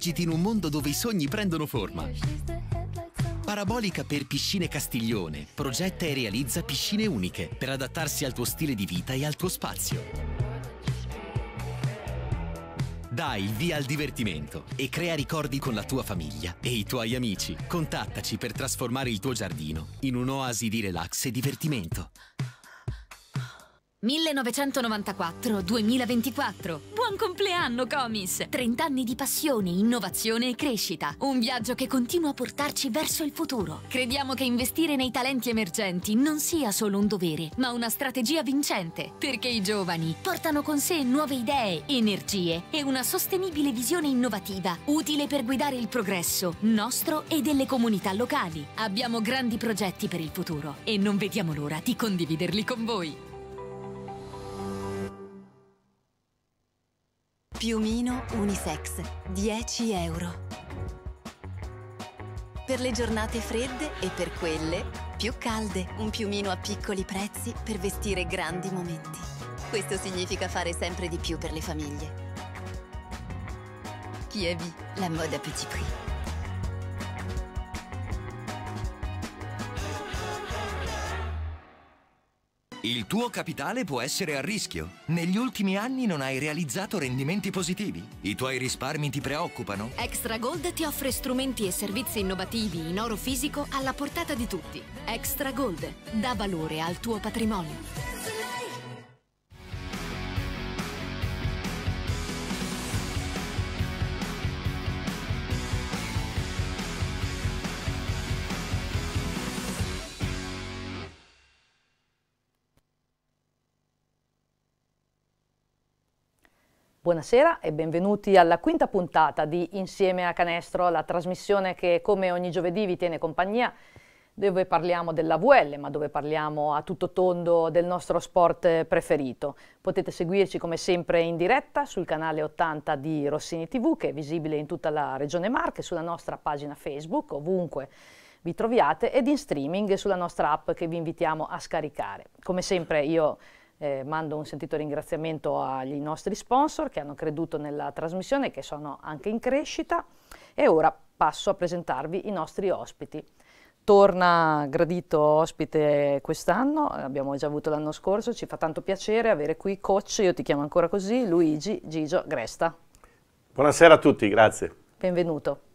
immergiti in un mondo dove i sogni prendono forma. Parabolica per Piscine Castiglione progetta e realizza piscine uniche per adattarsi al tuo stile di vita e al tuo spazio. Dai il via al divertimento e crea ricordi con la tua famiglia e i tuoi amici. Contattaci per trasformare il tuo giardino in un'oasi di relax e divertimento. 1994-2024. Buon compleanno, Comis! 30 anni di passione, innovazione e crescita. Un viaggio che continua a portarci verso il futuro. Crediamo che investire nei talenti emergenti non sia solo un dovere, ma una strategia vincente. Perché i giovani portano con sé nuove idee, energie e una sostenibile visione innovativa, utile per guidare il progresso nostro e delle comunità locali. Abbiamo grandi progetti per il futuro e non vediamo l'ora di condividerli con voi. Piumino unisex, 10 euro. Per le giornate fredde e per quelle più calde, un piumino a piccoli prezzi per vestire grandi momenti. Questo significa fare sempre di più per le famiglie. Chi è Chiavi, la moda petit prix. Il tuo capitale può essere a rischio. Negli ultimi anni non hai realizzato rendimenti positivi? I tuoi risparmi ti preoccupano? Extra Gold ti offre strumenti e servizi innovativi in oro fisico alla portata di tutti. Extra Gold dà valore al tuo patrimonio. Buonasera e benvenuti alla quinta puntata di Insieme a Canestro, la trasmissione che come ogni giovedì vi tiene compagnia dove parliamo dell'AVL, ma dove parliamo a tutto tondo del nostro sport preferito. Potete seguirci come sempre in diretta sul canale 80 di Rossini TV, che è visibile in tutta la regione Marche, sulla nostra pagina Facebook, ovunque vi troviate, ed in streaming sulla nostra app che vi invitiamo a scaricare. Come sempre io eh, mando un sentito ringraziamento agli nostri sponsor che hanno creduto nella trasmissione, che sono anche in crescita. E ora passo a presentarvi i nostri ospiti. Torna gradito ospite quest'anno, abbiamo già avuto l'anno scorso, ci fa tanto piacere avere qui coach, io ti chiamo ancora così, Luigi Gigio Gresta. Buonasera a tutti, grazie. Benvenuto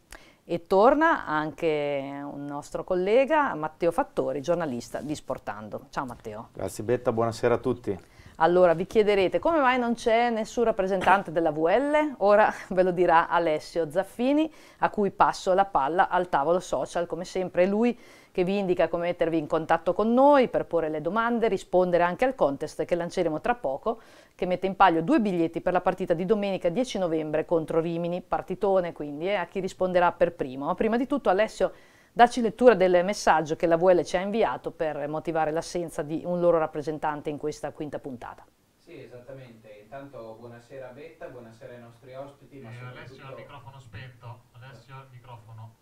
e torna anche un nostro collega Matteo Fattori, giornalista di Sportando. Ciao Matteo. Grazie Betta, buonasera a tutti. Allora, vi chiederete come mai non c'è nessun rappresentante della VL? Ora ve lo dirà Alessio Zaffini, a cui passo la palla al tavolo social, come sempre è lui che vi indica come mettervi in contatto con noi per porre le domande, rispondere anche al contest che lanceremo tra poco che mette in palio due biglietti per la partita di domenica 10 novembre contro Rimini, partitone quindi, eh, a chi risponderà per primo. Ma prima di tutto Alessio, dacci lettura del messaggio che la VL ci ha inviato per motivare l'assenza di un loro rappresentante in questa quinta puntata. Sì, esattamente. Intanto buonasera Betta, buonasera ai nostri ospiti. Ma eh, soprattutto... Alessio il microfono spento, Alessio eh, il microfono.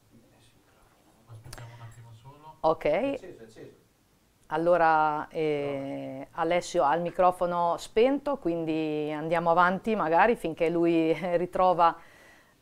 Aspettiamo un attimo solo. Ok. Acceso, acceso. Allora eh, Alessio ha il microfono spento, quindi andiamo avanti magari finché lui ritrova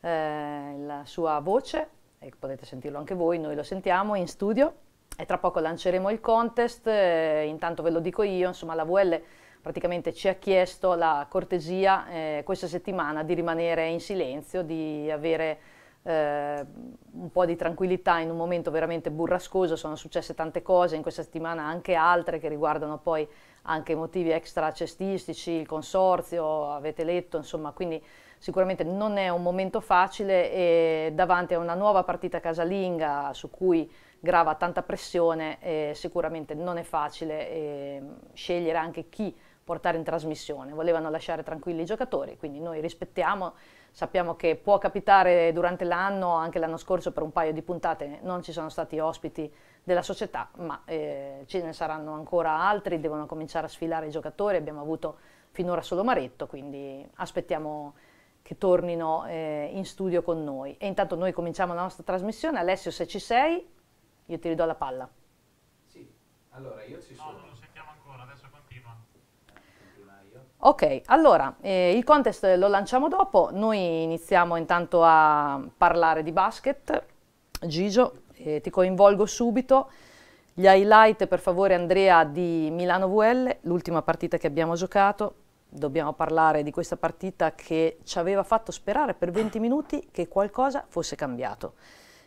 eh, la sua voce, e potete sentirlo anche voi, noi lo sentiamo in studio e tra poco lanceremo il contest, eh, intanto ve lo dico io, insomma la VL praticamente ci ha chiesto la cortesia eh, questa settimana di rimanere in silenzio, di avere eh, un po' di tranquillità in un momento veramente burrascoso, sono successe tante cose in questa settimana, anche altre che riguardano poi anche motivi extra cestistici, il consorzio, avete letto, insomma, quindi sicuramente non è un momento facile e davanti a una nuova partita casalinga su cui grava tanta pressione, eh, sicuramente non è facile eh, scegliere anche chi portare in trasmissione. Volevano lasciare tranquilli i giocatori, quindi noi rispettiamo Sappiamo che può capitare durante l'anno, anche l'anno scorso per un paio di puntate non ci sono stati ospiti della società, ma eh, ce ne saranno ancora altri, devono cominciare a sfilare i giocatori, abbiamo avuto finora solo Maretto, quindi aspettiamo che tornino eh, in studio con noi. E intanto noi cominciamo la nostra trasmissione. Alessio, se ci sei, io ti ridò la palla. Sì, allora io ci sono. Ok, allora eh, il contest lo lanciamo dopo, noi iniziamo intanto a parlare di basket. Gigio, eh, ti coinvolgo subito. Gli highlight per favore Andrea di Milano VL, l'ultima partita che abbiamo giocato. Dobbiamo parlare di questa partita che ci aveva fatto sperare per 20 minuti che qualcosa fosse cambiato.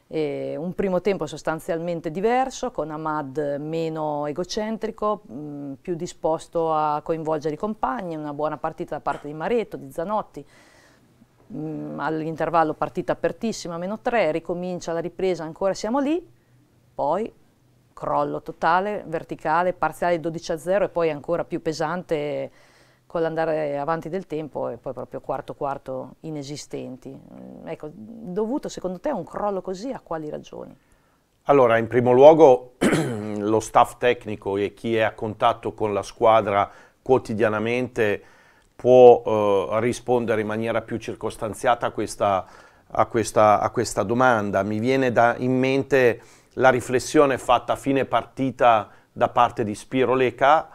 Eh, un primo tempo sostanzialmente diverso, con Ahmad meno egocentrico, mh, mm, più disposto a coinvolgere i compagni, una buona partita da parte di Maretto, di Zanotti, mh, mm, all'intervallo partita apertissima, meno 3, ricomincia la ripresa, ancora siamo lì, poi crollo totale, verticale, parziale 12 a 0 e poi ancora più pesante con l'andare avanti del tempo e poi proprio quarto quarto inesistenti. Mm, ecco, dovuto secondo te a un crollo così a quali ragioni? Allora, in primo luogo lo staff tecnico e chi è a contatto con la squadra quotidianamente può eh, rispondere in maniera più circostanziata a questa, a questa, a questa domanda. Mi viene da, in mente la riflessione fatta a fine partita da parte di Spiro Leca,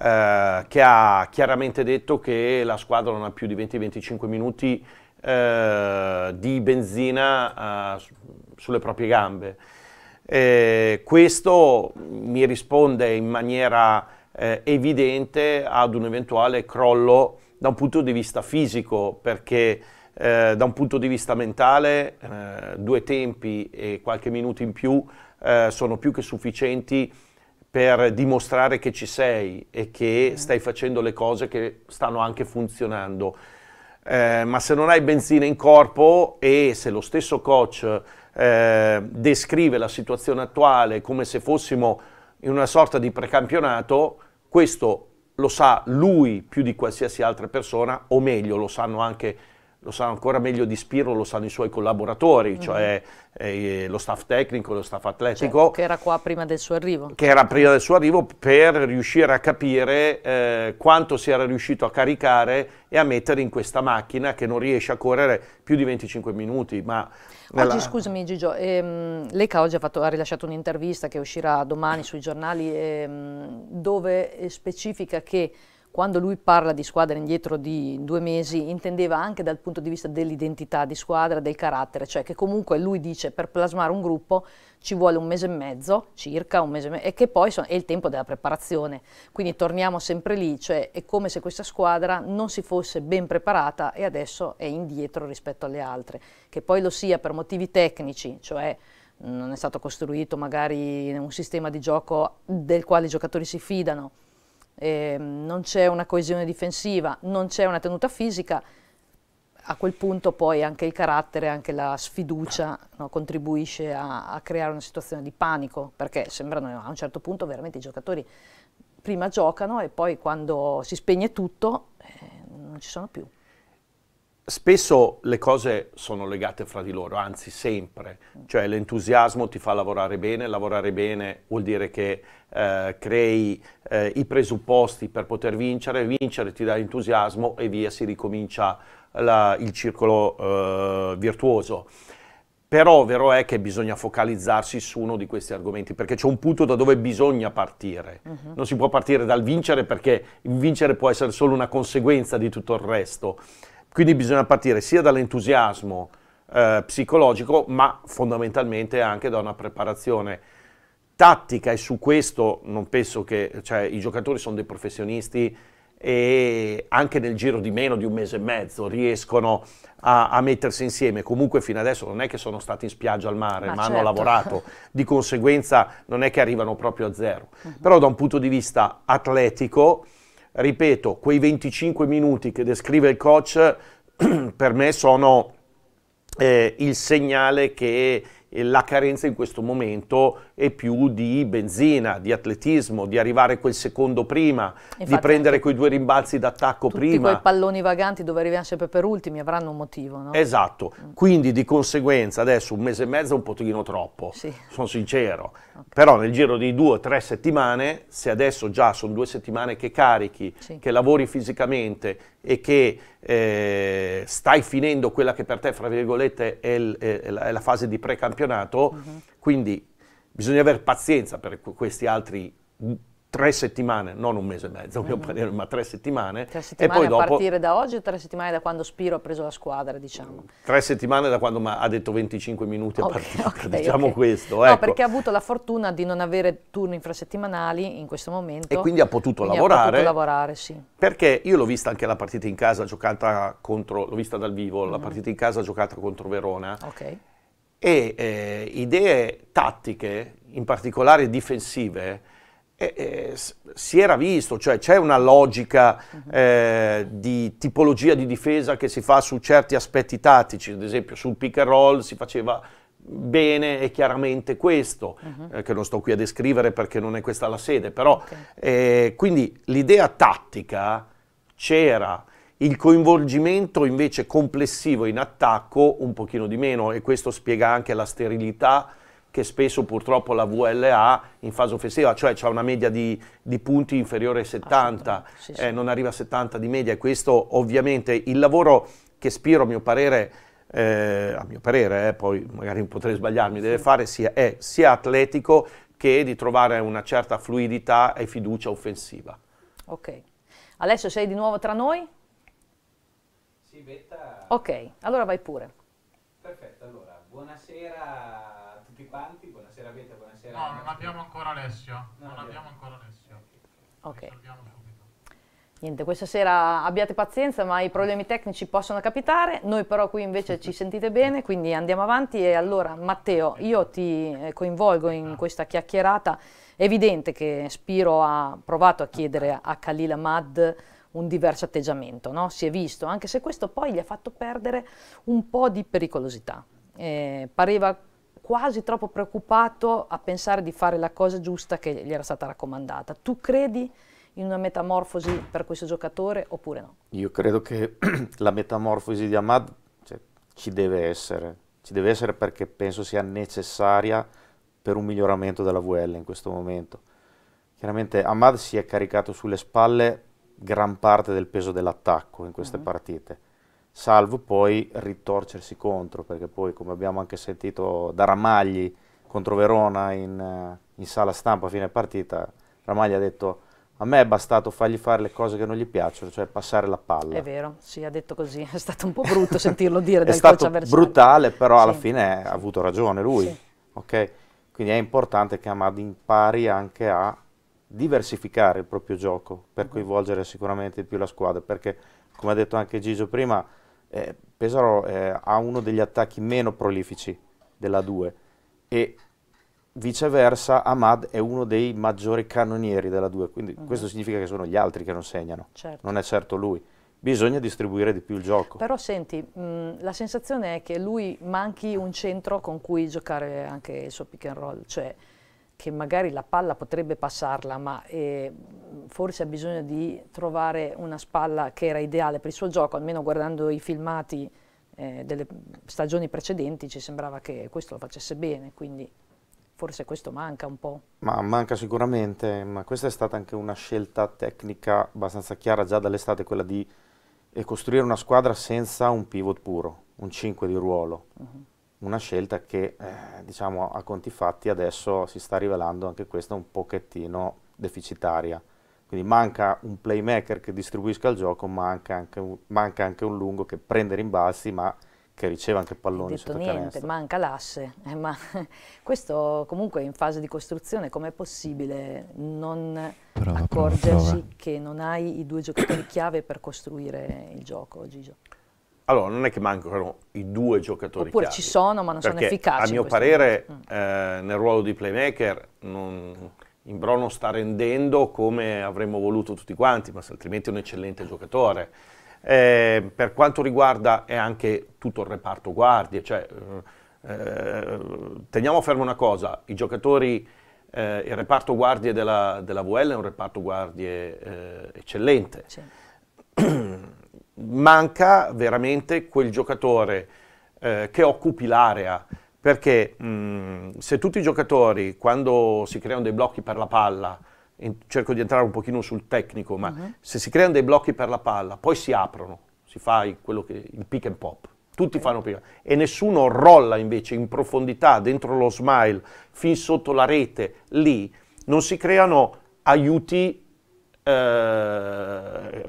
eh, che ha chiaramente detto che la squadra non ha più di 20-25 minuti eh, di benzina eh, sulle proprie gambe. questo mi risponde in maniera eh, evidente ad un eventuale crollo da un punto di vista fisico, perché eh, da un punto di vista mentale, eh, due tempi e qualche minuto in più eh, sono più che sufficienti per dimostrare che ci sei e che stai facendo le cose che stanno anche funzionando. Eh, ma se non hai benzina in corpo e se lo stesso coach eh, descrive la situazione attuale come se fossimo in una sorta di precampionato, questo lo sa lui più di qualsiasi altra persona, o meglio, lo sanno anche lo sa ancora meglio di Spiro, lo sanno i suoi collaboratori, mm-hmm. cioè eh, lo staff tecnico, lo staff cioè, atletico. Cioè, che era qua prima del suo arrivo. Che era prima del suo arrivo per riuscire a capire eh, quanto si era riuscito a caricare e a mettere in questa macchina che non riesce a correre più di 25 minuti. Ma nella... Oggi, scusami Gigio, ehm, l'ECA oggi ha, fatto, ha, rilasciato un'intervista che uscirà domani sui giornali ehm, dove eh, specifica che quando lui parla di squadra indietro di due mesi intendeva anche dal punto di vista dell'identità di squadra, del carattere, cioè che comunque lui dice per plasmare un gruppo ci vuole un mese e mezzo, circa un mese e mezzo, e che poi è il tempo della preparazione. Quindi torniamo sempre lì, cioè è come se questa squadra non si fosse ben preparata e adesso è indietro rispetto alle altre. Che poi lo sia per motivi tecnici, cioè non è stato costruito magari un sistema di gioco del quale i giocatori si fidano, eh, non c'è una coesione difensiva, non c'è una tenuta fisica, a quel punto poi anche il carattere, anche la sfiducia no, contribuisce a, a, creare una situazione di panico, perché sembrano a un certo punto veramente i giocatori prima giocano e poi quando si spegne tutto eh, non ci sono più. Spesso le cose sono legate fra di loro, anzi sempre, cioè l'entusiasmo ti fa lavorare bene, lavorare bene vuol dire che eh, crei eh, i presupposti per poter vincere, vincere ti dà entusiasmo e via si ricomincia la, il circolo eh, virtuoso. Però vero è che bisogna focalizzarsi su uno di questi argomenti, perché c'è un punto da dove bisogna partire. Uh mhm. -huh. Non si può partire dal vincere perché il vincere può essere solo una conseguenza di tutto il resto. Quindi bisogna partire sia dall'entusiasmo eh, psicologico, ma fondamentalmente anche da una preparazione tattica e su questo non penso che cioè, i giocatori sono dei professionisti e anche nel giro di meno di un mese e mezzo riescono a, a mettersi insieme. Comunque fino adesso non è che sono stati in spiaggia al mare, ma, ma certo. hanno lavorato, di conseguenza non è che arrivano proprio a zero. Uh mhm. -huh. Però da un punto di vista atletico ripeto, quei 25 minuti che descrive il coach per me sono eh, il segnale che la carenza in questo momento e più di benzina, di atletismo, di arrivare quel secondo prima, Infatti, di prendere quei due rimbalzi d'attacco prima. Tutti quei palloni vaganti dove arriviamo sempre per ultimi avranno un motivo, no? Esatto, mm. quindi di conseguenza adesso un mese e mezzo è un pochino troppo, sì. sono sincero, okay. però nel giro di due o tre settimane, se adesso già sono due settimane che carichi, sì. che lavori fisicamente e che eh, stai finendo quella che per te, fra virgolette, è, l, è, la, è la, fase di precampionato, mm -hmm. quindi Bisogna avere pazienza per questi altri tre settimane, non un mese e mezzo, a mio mm-hmm. parere, ma tre settimane. Tre settimane a dopo, partire da oggi o tre settimane da quando Spiro ha preso la squadra, diciamo? Tre settimane da quando ha detto 25 minuti okay, a partita, okay, diciamo okay. questo. Ecco. No, perché ha avuto la fortuna di non avere turni infrasettimanali in questo momento. E quindi ha potuto quindi lavorare. Ha potuto lavorare, sì. Perché io l'ho vista anche la partita in casa giocata contro, l'ho vista dal vivo, mm. la mm-hmm. partita in casa giocata contro Verona. Ok e eh, idee tattiche, in particolare difensive, eh, eh, si era visto, cioè c'è una logica mhm. eh, di tipologia di difesa che si fa su certi aspetti tattici, ad esempio sul pick and roll si faceva bene e chiaramente questo, uh-huh. che non sto qui a descrivere perché non è questa la sede, però okay. Eh, quindi l'idea tattica c'era, il coinvolgimento invece complessivo in attacco un pochino di meno e questo spiega anche la sterilità che spesso purtroppo la VLA in fase offensiva, cioè ha una media di, di, punti inferiore ai 70, sì, sì. Eh, non arriva a 70 di media e questo ovviamente il lavoro che Spiro a mio parere, eh, a mio parere eh, poi magari potrei sbagliarmi, sì. deve fare sia, è sia atletico che di trovare una certa fluidità e fiducia offensiva. Ok, adesso sei di nuovo tra noi? Betta. Ok, allora vai pure. Perfetto, allora buonasera a tutti quanti, buonasera Betta, buonasera. No, non abbiamo ancora Alessio. Non, non abbiamo. abbiamo ancora Alessio. Ok. Niente, questa sera abbiate pazienza, ma i problemi tecnici possono capitare, noi però qui invece ci sentite bene, quindi andiamo avanti e allora Matteo, io ti eh, coinvolgo in ah. questa chiacchierata, è evidente che Spiro ha provato a chiedere a Khalil Ahmad un diverso atteggiamento, no? si è visto, anche se questo poi gli ha fatto perdere un po' di pericolosità. Eh, pareva quasi troppo preoccupato a pensare di fare la cosa giusta che gli era stata raccomandata. Tu credi in una metamorfosi per questo giocatore oppure no? Io credo che la metamorfosi di Ahmad cioè, ci deve essere, ci deve essere perché penso sia necessaria per un miglioramento della VL in questo momento. Chiaramente Ahmad si è caricato sulle spalle gran parte del peso dell'attacco in queste mm. partite, salvo poi ritorcersi contro, perché poi come abbiamo anche sentito da Ramagli contro Verona in, eh, in sala stampa a fine partita, Ramagli ha detto a me è bastato fargli fare le cose che non gli piacciono, cioè passare la palla. È vero, sì, ha detto così, è stato un po' brutto sentirlo dire dal coach avversario. È stato brutale, però sì. alla fine ha avuto ragione lui, sì. okay? Quindi è importante che Amad impari anche a diversificare il proprio gioco per mm-hmm. coinvolgere sicuramente più la squadra, perché come ha detto anche Gigio prima, eh, Pesaro eh, ha uno degli attacchi meno prolifici della 2 e viceversa Ahmad è uno dei maggiori cannonieri della 2, quindi uh mm-hmm. -huh. questo significa che sono gli altri che non segnano, certo. non è certo lui. Bisogna distribuire di più il gioco. Però senti, mh, mm, la sensazione è che lui manchi un centro con cui giocare anche il suo pick and roll, cioè che magari la palla potrebbe passarla, ma eh, forse ha bisogno di trovare una spalla che era ideale per il suo gioco, almeno guardando i filmati eh, delle stagioni precedenti ci sembrava che questo lo facesse bene, quindi forse questo manca un po'. Ma manca sicuramente, ma questa è stata anche una scelta tecnica abbastanza chiara già dall'estate, quella di eh, costruire una squadra senza un pivot puro, un 5 di ruolo. Uh mhm. -huh una scelta che eh, diciamo a conti fatti adesso si sta rivelando anche questa un pochettino deficitaria. Quindi manca un playmaker che distribuisca il gioco, manca anche un, manca anche un lungo che prende rimbalzi ma che riceve anche palloni detto sotto niente, canestro. manca l'asse, eh, ma questo comunque in fase di costruzione com'è possibile non prova, accorgersi prova, prova. che non hai i due giocatori chiave per costruire il gioco, Gigio? Allora, non è che mancano i due giocatori Oppure chiavi, ci sono, ma non sono efficaci. A mio parere, eh, nel ruolo di playmaker, non, Imbro non sta rendendo come avremmo voluto tutti quanti, ma altrimenti è un eccellente giocatore. Eh, per quanto riguarda è anche tutto il reparto guardie, cioè, eh, eh teniamo fermo una cosa, i giocatori, eh, il reparto guardie della, della VL è un reparto guardie eh, eccellente. Sì. manca veramente quel giocatore eh, che occupi l'area, perché mh, mm, se tutti i giocatori quando si creano dei blocchi per la palla, in, cerco di entrare un pochino sul tecnico, ma uh-huh. se si creano dei blocchi per la palla, poi si aprono, si fa il, che, il pick and pop. Tutti fanno prima e nessuno rolla invece in profondità dentro lo smile, fin sotto la rete, lì non si creano aiuti eh,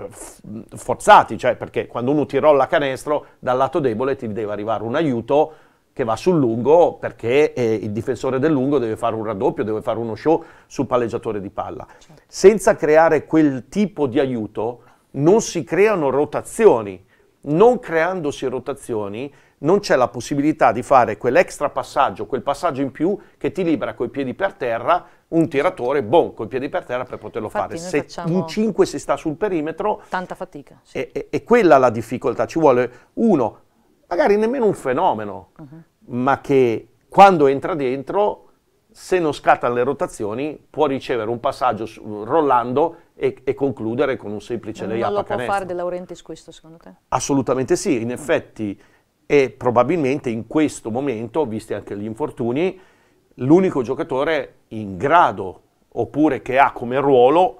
forzati, cioè perché quando uno ti rolla canestro dal lato debole ti deve arrivare un aiuto che va sul lungo perché eh, il difensore del lungo deve fare un raddoppio, deve fare uno show sul palleggiatore di palla. Certo. Senza creare quel tipo di aiuto non si creano rotazioni. Non creandosi rotazioni non c'è la possibilità di fare quell'extra passaggio, quel passaggio in più che ti libera coi piedi per terra un tiratore buon con i piedi per terra per poterlo Infatti fare. Se un 5 si sta sul perimetro... Tanta fatica. Sì. È, è, è, quella la difficoltà, ci vuole uno, magari nemmeno un fenomeno, uh -huh. ma che quando entra dentro, se non scattano le rotazioni, può ricevere un passaggio su, rollando e, e, concludere con un semplice layup a canestro. Non lo può fare De Laurentiis questo secondo te? Assolutamente sì, in effetti... E probabilmente in questo momento, visti anche gli infortuni, l'unico giocatore in grado oppure che ha come ruolo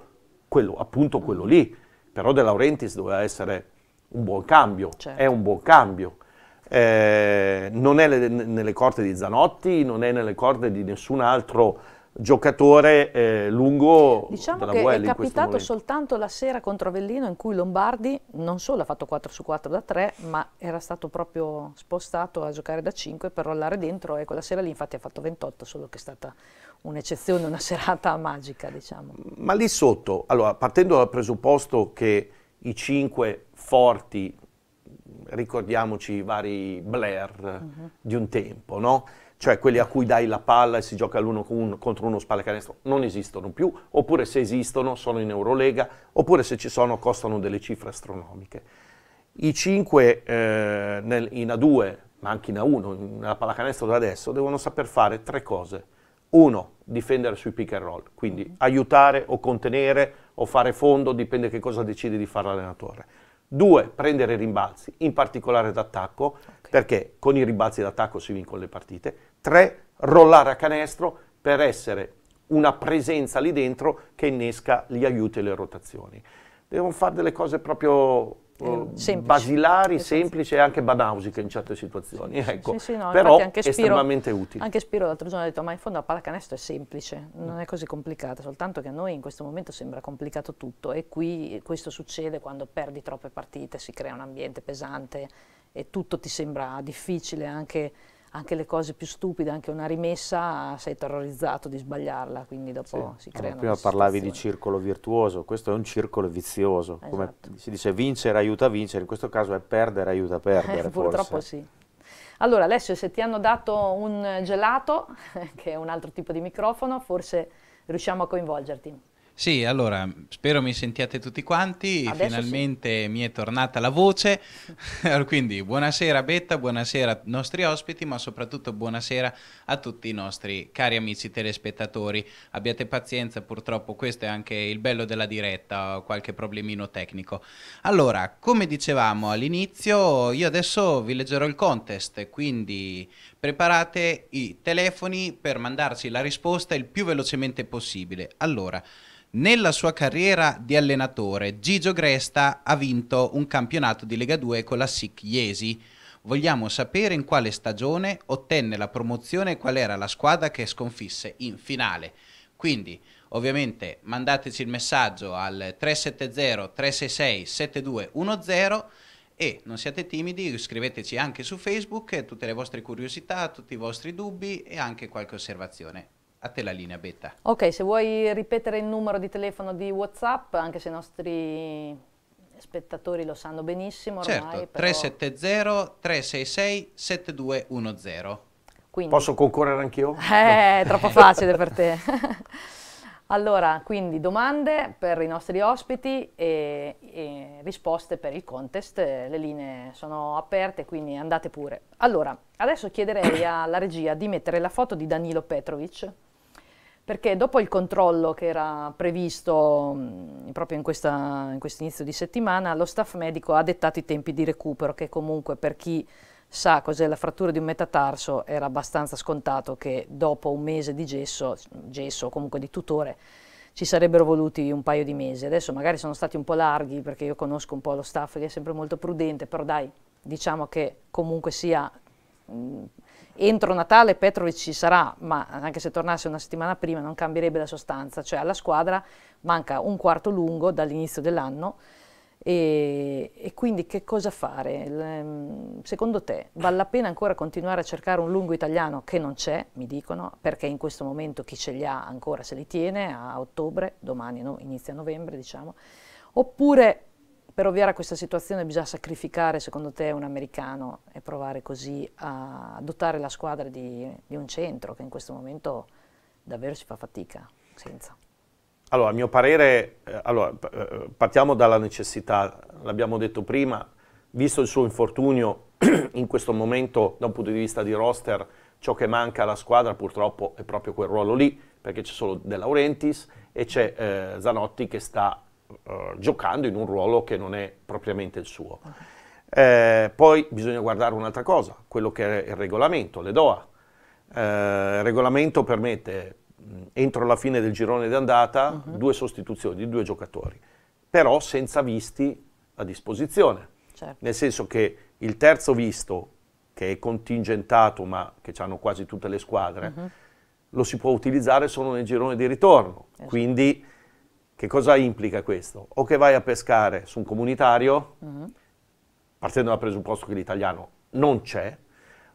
quello, appunto quello lì. Però De Laurentiis doveva essere un buon cambio, certo. è un buon cambio. Eh, non è le, nelle corte di Zanotti, non è nelle corte di nessun altro giocatore eh, lungo diciamo della che è capitato soltanto la sera contro Avellino in cui Lombardi non solo ha fatto 4 su 4 da 3 ma era stato proprio spostato a giocare da 5 per rollare dentro e quella sera lì infatti ha fatto 28 solo che è stata un'eccezione, una serata magica diciamo. Ma lì sotto, allora partendo dal presupposto che i 5 forti ricordiamoci i vari Blair uh mhm. -huh. di un tempo no? cioè quelli a cui dai la palla e si gioca l'uno contro uno spallacanestro, non esistono più, oppure se esistono sono in Eurolega, oppure se ci sono costano delle cifre astronomiche. I cinque eh, nel, in A2, ma anche in A1, nella pallacanestro da adesso, devono saper fare tre cose. Uno, difendere sui pick and roll, quindi mm. aiutare o contenere o fare fondo, dipende che cosa decide di fare l'allenatore. Due, prendere rimbalzi, in particolare d'attacco, okay. perché con i rimbalzi d'attacco si vincono le partite. Tre, rollare a canestro per essere una presenza lì dentro che innesca gli aiuti e le rotazioni. Devono fare delle cose proprio eh, eh, Semplice. basilari, semplici e anche banausiche in certe situazioni, sì, ecco. sì, sì, no, però anche Spiro, estremamente utili. Anche Spiro l'altro giorno ha detto ma in fondo la pallacanestro è semplice, non è così complicata, soltanto che a noi in questo momento sembra complicato tutto e qui questo succede quando perdi troppe partite, si crea un ambiente pesante e tutto ti sembra difficile anche anche le cose più stupide, anche una rimessa, sei terrorizzato di sbagliarla, quindi dopo sì. si creano... Allora, prima parlavi di circolo virtuoso, questo è un circolo vizioso, esatto. come si dice vincere aiuta a vincere, in questo caso è perdere aiuta a perdere. Eh, purtroppo sì. Allora Alessio, se ti hanno dato un gelato, che è un altro tipo di microfono, forse riusciamo a coinvolgerti. Sì, allora, spero mi sentiate tutti quanti, Adesso finalmente sì. mi è tornata la voce, quindi buonasera Betta, buonasera ai nostri ospiti, ma soprattutto buonasera a tutti i nostri cari amici telespettatori. Abbiate pazienza, purtroppo questo è anche il bello della diretta, ho qualche problemino tecnico. Allora, come dicevamo all'inizio, io adesso vi leggerò il contest, quindi preparate i telefoni per mandarci la risposta il più velocemente possibile. Allora, nella sua carriera di allenatore, Gigio Gresta ha vinto un campionato di Lega 2 con la SIC Iesi. Vogliamo sapere in quale stagione ottenne la promozione e qual era la squadra che sconfisse in finale. Quindi, ovviamente, mandateci il messaggio al 370-366-7210 e non siate timidi, iscriveteci anche su Facebook tutte le vostre curiosità, tutti i vostri dubbi e anche qualche osservazione. A te la linea, Betta. Ok, se vuoi ripetere il numero di telefono di WhatsApp, anche se i nostri spettatori lo sanno benissimo ormai. Certo, però... 370 366 7210. Quindi... Posso concorrere anch'io? Eh, è troppo facile per te. allora, quindi domande per i nostri ospiti e, e risposte per il contest. Le linee sono aperte, quindi andate pure. Allora, adesso chiederei alla regia di mettere la foto di Danilo Petrovic perché dopo il controllo che era previsto mh, mm, proprio in, questa, in questo inizio di settimana, lo staff medico ha dettato i tempi di recupero, che comunque per chi sa cos'è la frattura di un metatarso era abbastanza scontato che dopo un mese di gesso, gesso o comunque di tutore, ci sarebbero voluti un paio di mesi. Adesso magari sono stati un po' larghi perché io conosco un po' lo staff che è sempre molto prudente, però dai, diciamo che comunque sia... Mh, mm, entro Natale Petrovic ci sarà, ma anche se tornasse una settimana prima non cambierebbe la sostanza, cioè alla squadra manca un quarto lungo dall'inizio dell'anno e, e, quindi che cosa fare? Ehm, secondo te vale la pena ancora continuare a cercare un lungo italiano che non c'è, mi dicono, perché in questo momento chi ce li ha ancora se li tiene a ottobre, domani no, inizia novembre diciamo, oppure per ovviare a questa situazione bisogna sacrificare, secondo te, un americano e provare così a dotare la squadra di, di un centro che in questo momento davvero si fa fatica senza. Allora, a mio parere, eh, allora, eh, partiamo dalla necessità, l'abbiamo detto prima, visto il suo infortunio in questo momento da un punto di vista di roster, ciò che manca alla squadra purtroppo è proprio quel ruolo lì, perché c'è solo De Laurentiis e c'è eh, Zanotti che sta eh, giocando in un ruolo che non è propriamente il suo. Eh, poi bisogna guardare un'altra cosa, quello che è il regolamento, le DOA. Eh, il regolamento permette entro la fine del girone d'andata uh-huh. Mhm. due sostituzioni di due giocatori, però senza visti a disposizione. Certo. Nel senso che il terzo visto, che è contingentato ma che hanno quasi tutte le squadre, uh-huh. lo si può utilizzare solo nel girone di ritorno. Esatto. Quindi che cosa implica questo? O che vai a pescare su un comunitario, mm-hmm. partendo dal presupposto che l'italiano non c'è,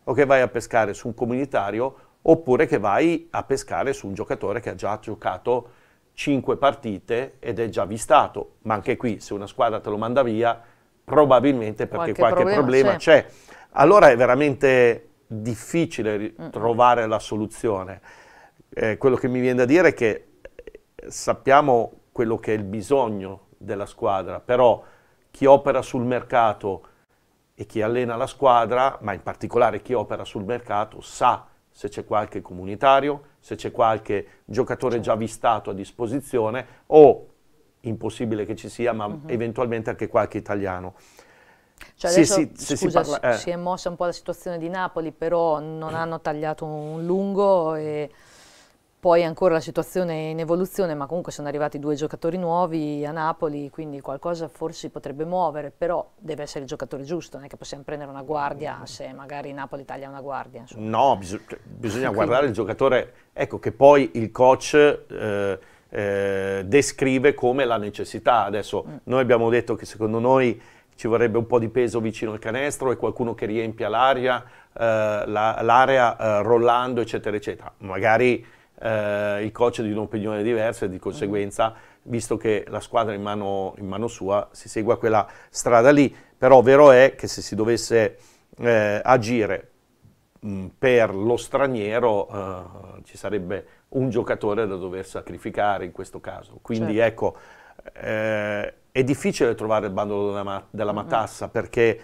o che vai a pescare su un comunitario, oppure che vai a pescare su un giocatore che ha già giocato 5 partite ed è già vistato. Ma anche qui, se una squadra te lo manda via, probabilmente perché qualche, qualche problema, problema c'è. c'è. Allora è veramente difficile mm. trovare la soluzione. Eh, quello che mi viene da dire è che eh, sappiamo quello che è il bisogno della squadra, però chi opera sul mercato e chi allena la squadra, ma in particolare chi opera sul mercato, sa se c'è qualche comunitario, se c'è qualche giocatore già vistato a disposizione o impossibile che ci sia, ma uh-huh. eventualmente anche qualche italiano. Cioè adesso, sì, sì, scusa, si, parla, eh. si, è mossa un po' la situazione di Napoli, però non mm. hanno tagliato un lungo e poi ancora la situazione è in evoluzione, ma comunque sono arrivati due giocatori nuovi a Napoli, quindi qualcosa forse potrebbe muovere, però deve essere il giocatore giusto, non è che possiamo prendere una guardia mm. se magari Napoli taglia una guardia. Insomma. No, bis cioè, bisogna quindi. guardare il giocatore, ecco che poi il coach eh, eh descrive come la necessità. Adesso mm. noi abbiamo detto che secondo noi ci vorrebbe un po' di peso vicino al canestro e qualcuno che riempia eh, l'area, eh, l'area la, rollando, eccetera, eccetera. Magari eh, il coach è di un'opinione diversa e di conseguenza, visto che la squadra in mano, in mano sua, si segua quella strada lì. Però vero è che se si dovesse eh, agire mh, mm, per lo straniero eh, ci sarebbe un giocatore da dover sacrificare in questo caso. Quindi certo. ecco, eh, è difficile trovare il bandolo della, della matassa perché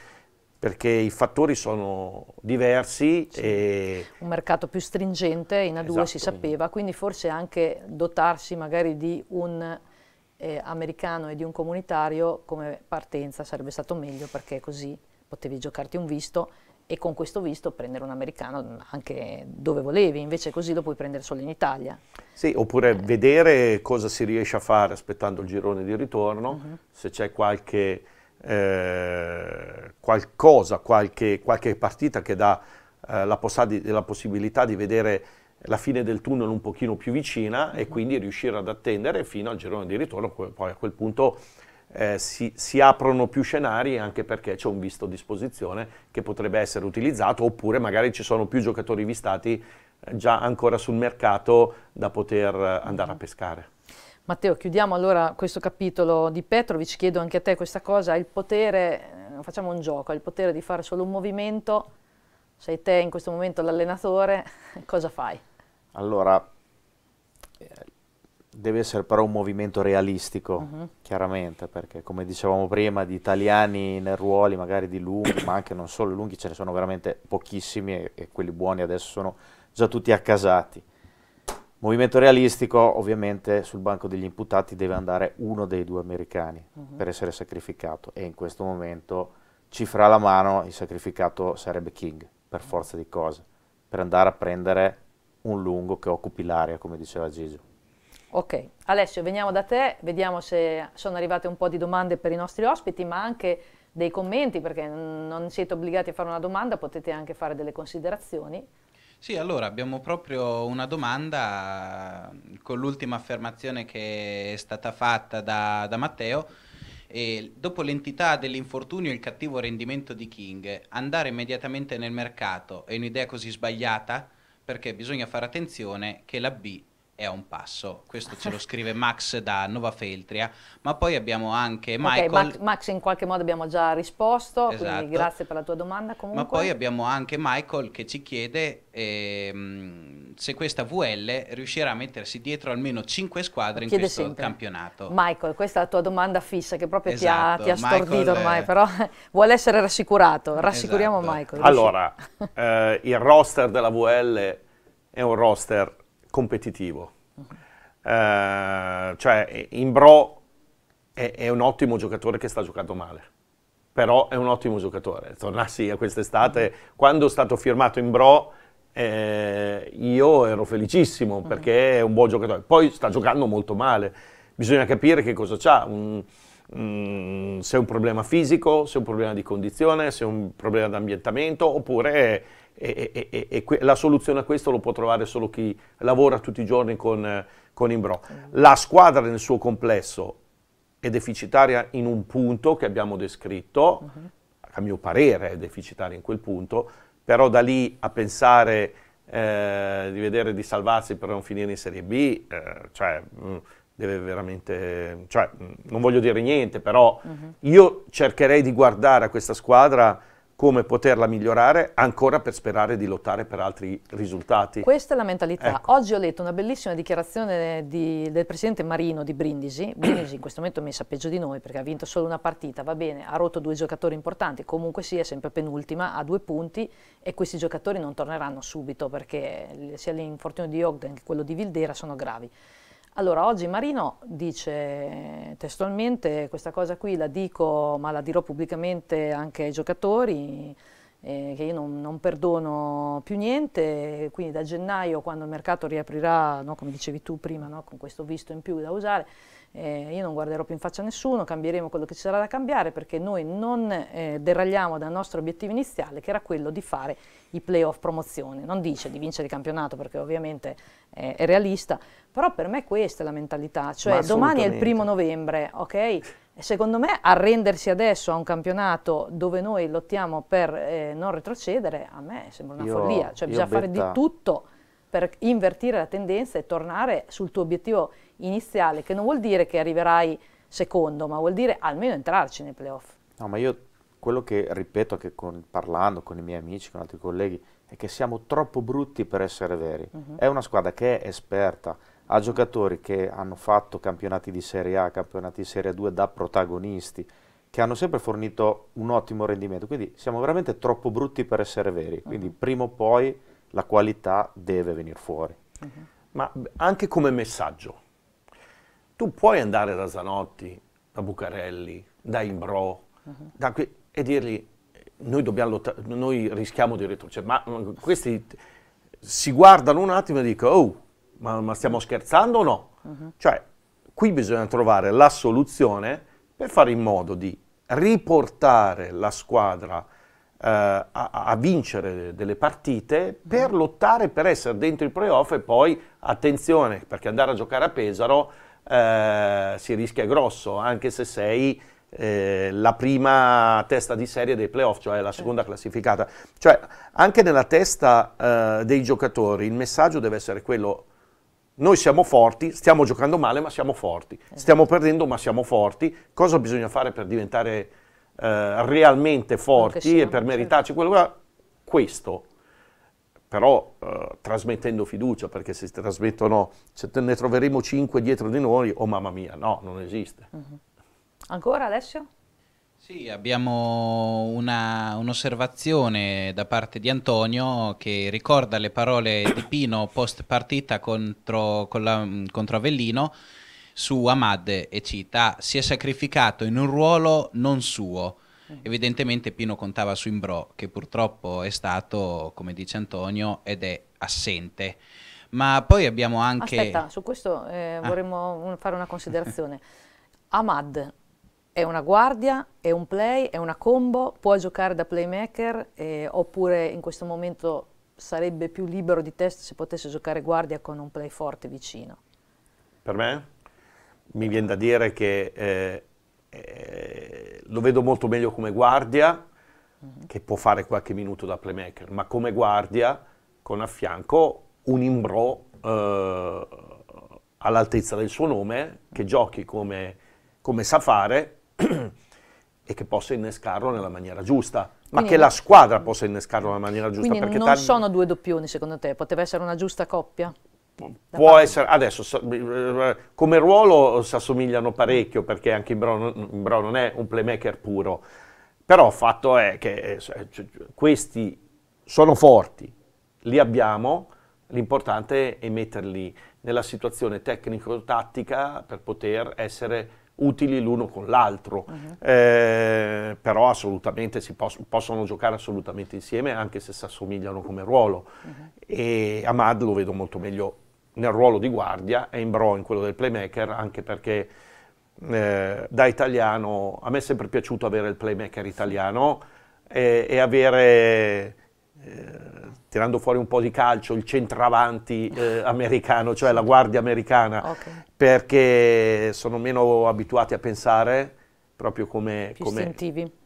perché i fattori sono diversi. Sì. E... Un mercato più stringente in A2 esatto. si sapeva, quindi forse anche dotarsi magari di un eh, americano e di un comunitario come partenza sarebbe stato meglio perché così potevi giocarti un visto e con questo visto prendere un americano anche dove volevi, invece così lo puoi prendere solo in Italia. Sì, oppure eh. vedere cosa si riesce a fare aspettando il girone di ritorno, uh mhm. -huh. se c'è qualche eh, qualcosa, qualche, qualche, partita che dà eh, la, poss- la, possibilità di vedere la fine del tunnel un pochino più vicina e quindi riuscire ad attendere fino al girone di ritorno, poi a quel punto eh, si, si, aprono più scenari anche perché c'è un visto a disposizione che potrebbe essere utilizzato oppure magari ci sono più giocatori vistati eh, già ancora sul mercato da poter eh, andare a mm-hmm. pescare. Matteo, chiudiamo allora questo capitolo di Petrovic, chiedo anche a te questa cosa, il potere, eh, facciamo un gioco, il potere di fare solo un movimento, sei te in questo momento l'allenatore, cosa fai? Allora, eh, deve essere però un movimento realistico, uh mhm. -huh. chiaramente, perché come dicevamo prima, di italiani nel ruoli, magari di lunghi, ma anche non solo lunghi, ce ne sono veramente pochissimi e, e quelli buoni adesso sono già tutti accasati. Movimento realistico, ovviamente sul banco degli imputati deve andare uno dei due americani uh mhm. -huh. per essere sacrificato e in questo momento ci fra la mano il sacrificato sarebbe King, per forza di cose, per andare a prendere un lungo che occupi l'area, come diceva Gigio. Ok, Alessio, veniamo da te, vediamo se sono arrivate un po' di domande per i nostri ospiti, ma anche dei commenti, perché non siete obbligati a fare una domanda, potete anche fare delle considerazioni. Sì, allora abbiamo proprio una domanda con l'ultima affermazione che è stata fatta da, da Matteo. E dopo l'entità dell'infortunio e il cattivo rendimento di King, andare immediatamente nel mercato è un'idea così sbagliata? Perché bisogna fare attenzione che la B è a un passo. Questo ce lo scrive Max da Nova Feltria, ma poi abbiamo anche Michael. Okay, Max in qualche modo abbiamo già risposto, esatto. quindi grazie per la tua domanda. Comunque. Ma poi abbiamo anche Michael che ci chiede ehm, se questa VL riuscirà a mettersi dietro almeno 5 squadre in questo sempre. campionato. Michael, questa è la tua domanda fissa che proprio esatto, ti ha, ti ha stordito ormai, però vuole essere rassicurato. Rassicuriamo esatto. Michael. Allora, eh, il roster della VL è un roster competitivo. Uh, cioè, Imbro è, è un ottimo giocatore che sta giocando male però è un ottimo giocatore. Tornassi a quest'estate, quando è stato firmato in Bro, eh, io ero felicissimo mm. perché è un buon giocatore. Poi sta giocando molto male. Bisogna capire che cosa c'ha. Un, Mm, se è un problema fisico, se è un problema di condizione, se è un problema di ambientamento, oppure è, è, è, la soluzione a questo lo può trovare solo chi lavora tutti i giorni con, con Imbro. La squadra nel suo complesso è deficitaria in un punto che abbiamo descritto, uh mm-hmm. -huh. a mio parere è deficitaria in quel punto, però da lì a pensare eh, di vedere di salvarsi per non finire in Serie B, eh, cioè... Mh, mm, deve veramente, cioè non voglio dire niente, però uh-huh. io cercherei di guardare a questa squadra come poterla migliorare ancora per sperare di lottare per altri risultati. Questa è la mentalità. Ecco. Oggi ho letto una bellissima dichiarazione di, del presidente Marino di Brindisi, Brindisi in questo momento è messa peggio di noi perché ha vinto solo una partita, va bene, ha rotto due giocatori importanti, comunque sia sì, sempre penultima, ha due punti e questi giocatori non torneranno subito perché sia l'infortunio di Ogden che quello di Vildera sono gravi. Allora, oggi Marino dice testualmente questa cosa qui la dico, ma la dirò pubblicamente anche ai giocatori, eh, che io non, non, perdono più niente, quindi da gennaio quando il mercato riaprirà, no, come dicevi tu prima, no, con questo visto in più da usare, eh, io non guarderò più in faccia a nessuno, cambieremo quello che ci sarà da cambiare perché noi non eh, deragliamo dal nostro obiettivo iniziale che era quello di fare i playoff promozione, non dice di vincere il campionato perché ovviamente eh, è realista, però per me questa è la mentalità, cioè domani è il primo novembre, ok? Secondo me arrendersi adesso a un campionato dove noi lottiamo per eh, non retrocedere, a me sembra una io, follia, cioè bisogna betta. fare di tutto per invertire la tendenza e tornare sul tuo obiettivo iniziale, che non vuol dire che arriverai secondo, ma vuol dire almeno entrarci nei playoff. No, ma io quello che ripeto anche con, parlando con i miei amici, con altri colleghi, è che siamo troppo brutti per essere veri. Uh mhm. -huh. È una squadra che è esperta, ha giocatori che hanno fatto campionati di Serie A, campionati di Serie 2 da protagonisti, che hanno sempre fornito un ottimo rendimento. Quindi siamo veramente troppo brutti per essere veri. Quindi uh mhm. -huh. prima o poi la qualità deve venire fuori. Uh mhm. -huh. Ma anche come messaggio, tu puoi andare da Zanotti, da Bucarelli, da Imbro, uh-huh. da que- e dirgli noi, lotta- noi rischiamo di retrocedere, ma mm, questi si guardano un attimo e dicono oh, ma, ma stiamo scherzando o no? Uh-huh. Cioè, qui bisogna trovare la soluzione per fare in modo di riportare la squadra eh, a, a, vincere delle partite per mhm. lottare per essere dentro i playoff e poi attenzione perché andare a giocare a Pesaro eh, si rischia grosso, anche se sei eh, la prima testa di serie dei playoff, cioè la certo. seconda classificata. Cioè, anche nella testa eh, dei giocatori il messaggio deve essere quello, noi siamo forti, stiamo giocando male ma siamo forti, certo. stiamo perdendo ma siamo forti, cosa bisogna fare per diventare eh, realmente forti e per meritarci certo. quello? Questo, però eh, trasmettendo fiducia, perché se trasmettono, se ne troveremo cinque dietro di noi, oh mamma mia, no, non esiste. Uh mhm. -huh. Ancora Alessio? Sì, abbiamo un'osservazione da parte di Antonio che ricorda le parole di Pino post partita contro, con la, contro Avellino su Amad e cita si è sacrificato in un ruolo non suo Evidentemente Pino contava su Imbro, che purtroppo è stato, come dice Antonio, ed è assente. Ma poi abbiamo anche... Aspetta, su questo eh, ah. vorremmo fare una considerazione. Ahmad è una guardia, è un play, è una combo, può giocare da playmaker eh, oppure in questo momento sarebbe più libero di test se potesse giocare guardia con un play forte vicino. Per me? Mi viene da dire che eh, eh, lo vedo molto meglio come guardia, mm-hmm. che può fare qualche minuto da playmaker, ma come guardia con a fianco un Imbro eh, all'altezza del suo nome, che giochi come, come sa fare e che possa innescarlo nella maniera giusta. Quindi ma che la squadra possa innescarlo nella maniera giusta. Quindi non tali... sono due doppioni secondo te, poteva essere una giusta coppia? Può essere, adesso come ruolo si assomigliano parecchio perché anche in Brown non è un playmaker puro, però il fatto è che eh, eh, questi sono forti, li abbiamo, l'importante è metterli nella situazione tecnico-tattica per poter essere utili l'uno con l'altro, uh-huh. eh, però assolutamente si pos- possono giocare assolutamente insieme anche se si assomigliano come ruolo uh-huh. e Ahmad lo vedo molto meglio nel ruolo di guardia e Imbro in quello del playmaker, anche perché eh, da italiano a me è sempre piaciuto avere il playmaker italiano e, e avere eh, tirando fuori un po' di calcio, il centravanti eh, americano, cioè la guardia americana, okay. perché sono meno abituati a pensare proprio come, come,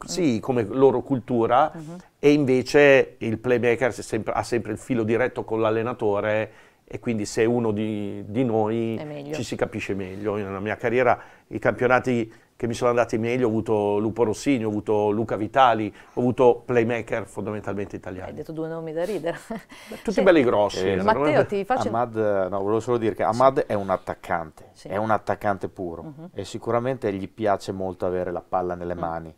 sì, come loro cultura uh-huh. e invece il playmaker sempre, ha sempre il filo diretto con l'allenatore e quindi se è uno di, di noi ci si capisce meglio. Io nella mia carriera i campionati che mi sono andati meglio ho avuto Lupo Rossini, ho avuto Luca Vitali, ho avuto playmaker fondamentalmente italiani. Hai detto due nomi da ridere. Tutti cioè, belli grossi. Eh, Matteo ti faccio... Ahmad, no, volevo solo dire che Ahmad sì. è un attaccante, sì. è un attaccante puro uh mhm. -huh. e sicuramente gli piace molto avere la palla nelle uh mm. -huh. mani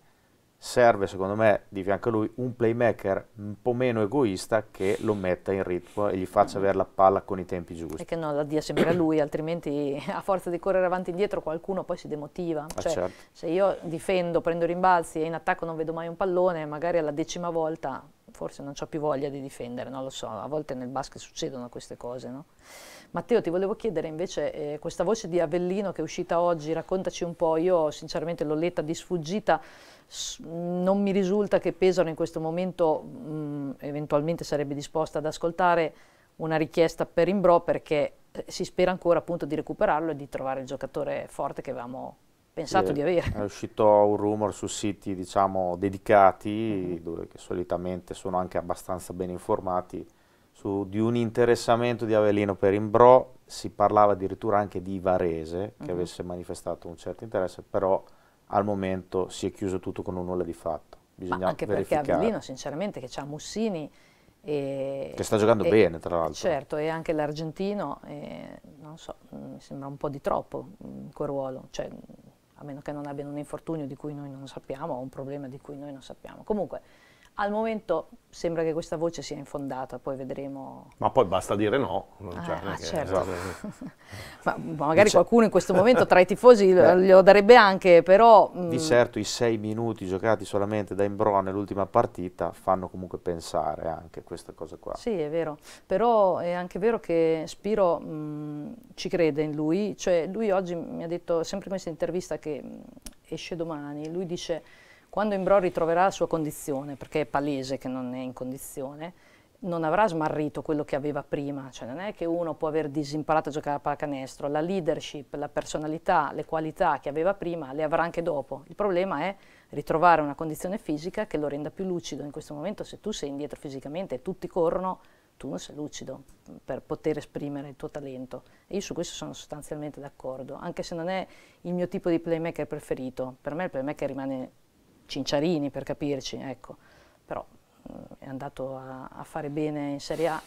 serve secondo me di fianco a lui un playmaker un po' meno egoista che lo metta in ritmo e gli faccia mm-hmm. avere la palla con i tempi giusti. E che non la dia sempre a lui, altrimenti a forza di correre avanti e indietro qualcuno poi si demotiva. Ah, cioè, certo. Se io difendo, prendo rimbalzi e in attacco non vedo mai un pallone, magari alla decima volta forse non ho più voglia di difendere, non lo so, a volte nel basket succedono queste cose. No? Matteo, ti volevo chiedere invece eh, questa voce di Avellino che è uscita oggi, raccontaci un po', io sinceramente l'ho letta di sfuggita, non mi risulta che Pesaro in questo momento, mh, mm, eventualmente sarebbe disposta ad ascoltare una richiesta per Imbro perché eh, si spera ancora appunto di recuperarlo e di trovare il giocatore forte che avevamo pensato sì, di avere. È uscito un rumor su siti diciamo dedicati, mm -hmm. dove, che solitamente sono anche abbastanza ben informati, su, di un interessamento di Avellino per Imbro, si parlava addirittura anche di Varese che uh mhm. -huh. avesse manifestato un certo interesse, però al momento si è chiuso tutto con un nulla di fatto. Bisogna Ma anche verificare. perché Avellino, sinceramente, che ha Mussini... E, che sta giocando e, bene, tra l'altro. Certo, e anche l'argentino, non so, mi sembra un po' di troppo in mm, quel ruolo. Cioè, a meno che non abbiano un infortunio di cui noi non sappiamo o un problema di cui noi non sappiamo. Comunque, al momento sembra che questa voce sia infondata, poi vedremo. Ma poi basta dire no. Non c'è ah, ah certo. Che... Esatto. ma, ma, magari qualcuno in questo momento tra i tifosi glielo darebbe anche, però... Mh... Mm, Di certo i sei minuti giocati solamente da Imbro nell'ultima partita fanno comunque pensare anche a queste cose qua. Sì, è vero, però è anche vero che Spiro mh, mm, ci crede in lui, cioè lui oggi mi ha detto, sempre in questa intervista che mh, mm, esce domani, lui dice quando Imbro ritroverà la sua condizione, perché è palese che non è in condizione, non avrà smarrito quello che aveva prima, cioè non è che uno può aver disimparato a giocare a pallacanestro, la leadership, la personalità, le qualità che aveva prima le avrà anche dopo. Il problema è ritrovare una condizione fisica che lo renda più lucido. In questo momento se tu sei indietro fisicamente e tutti corrono, tu non sei lucido per poter esprimere il tuo talento. E io su questo sono sostanzialmente d'accordo, anche se non è il mio tipo di playmaker preferito. Per me il playmaker rimane Cinciarini per capirci, ecco. però mh, mm, è andato a, a, fare bene in Serie A,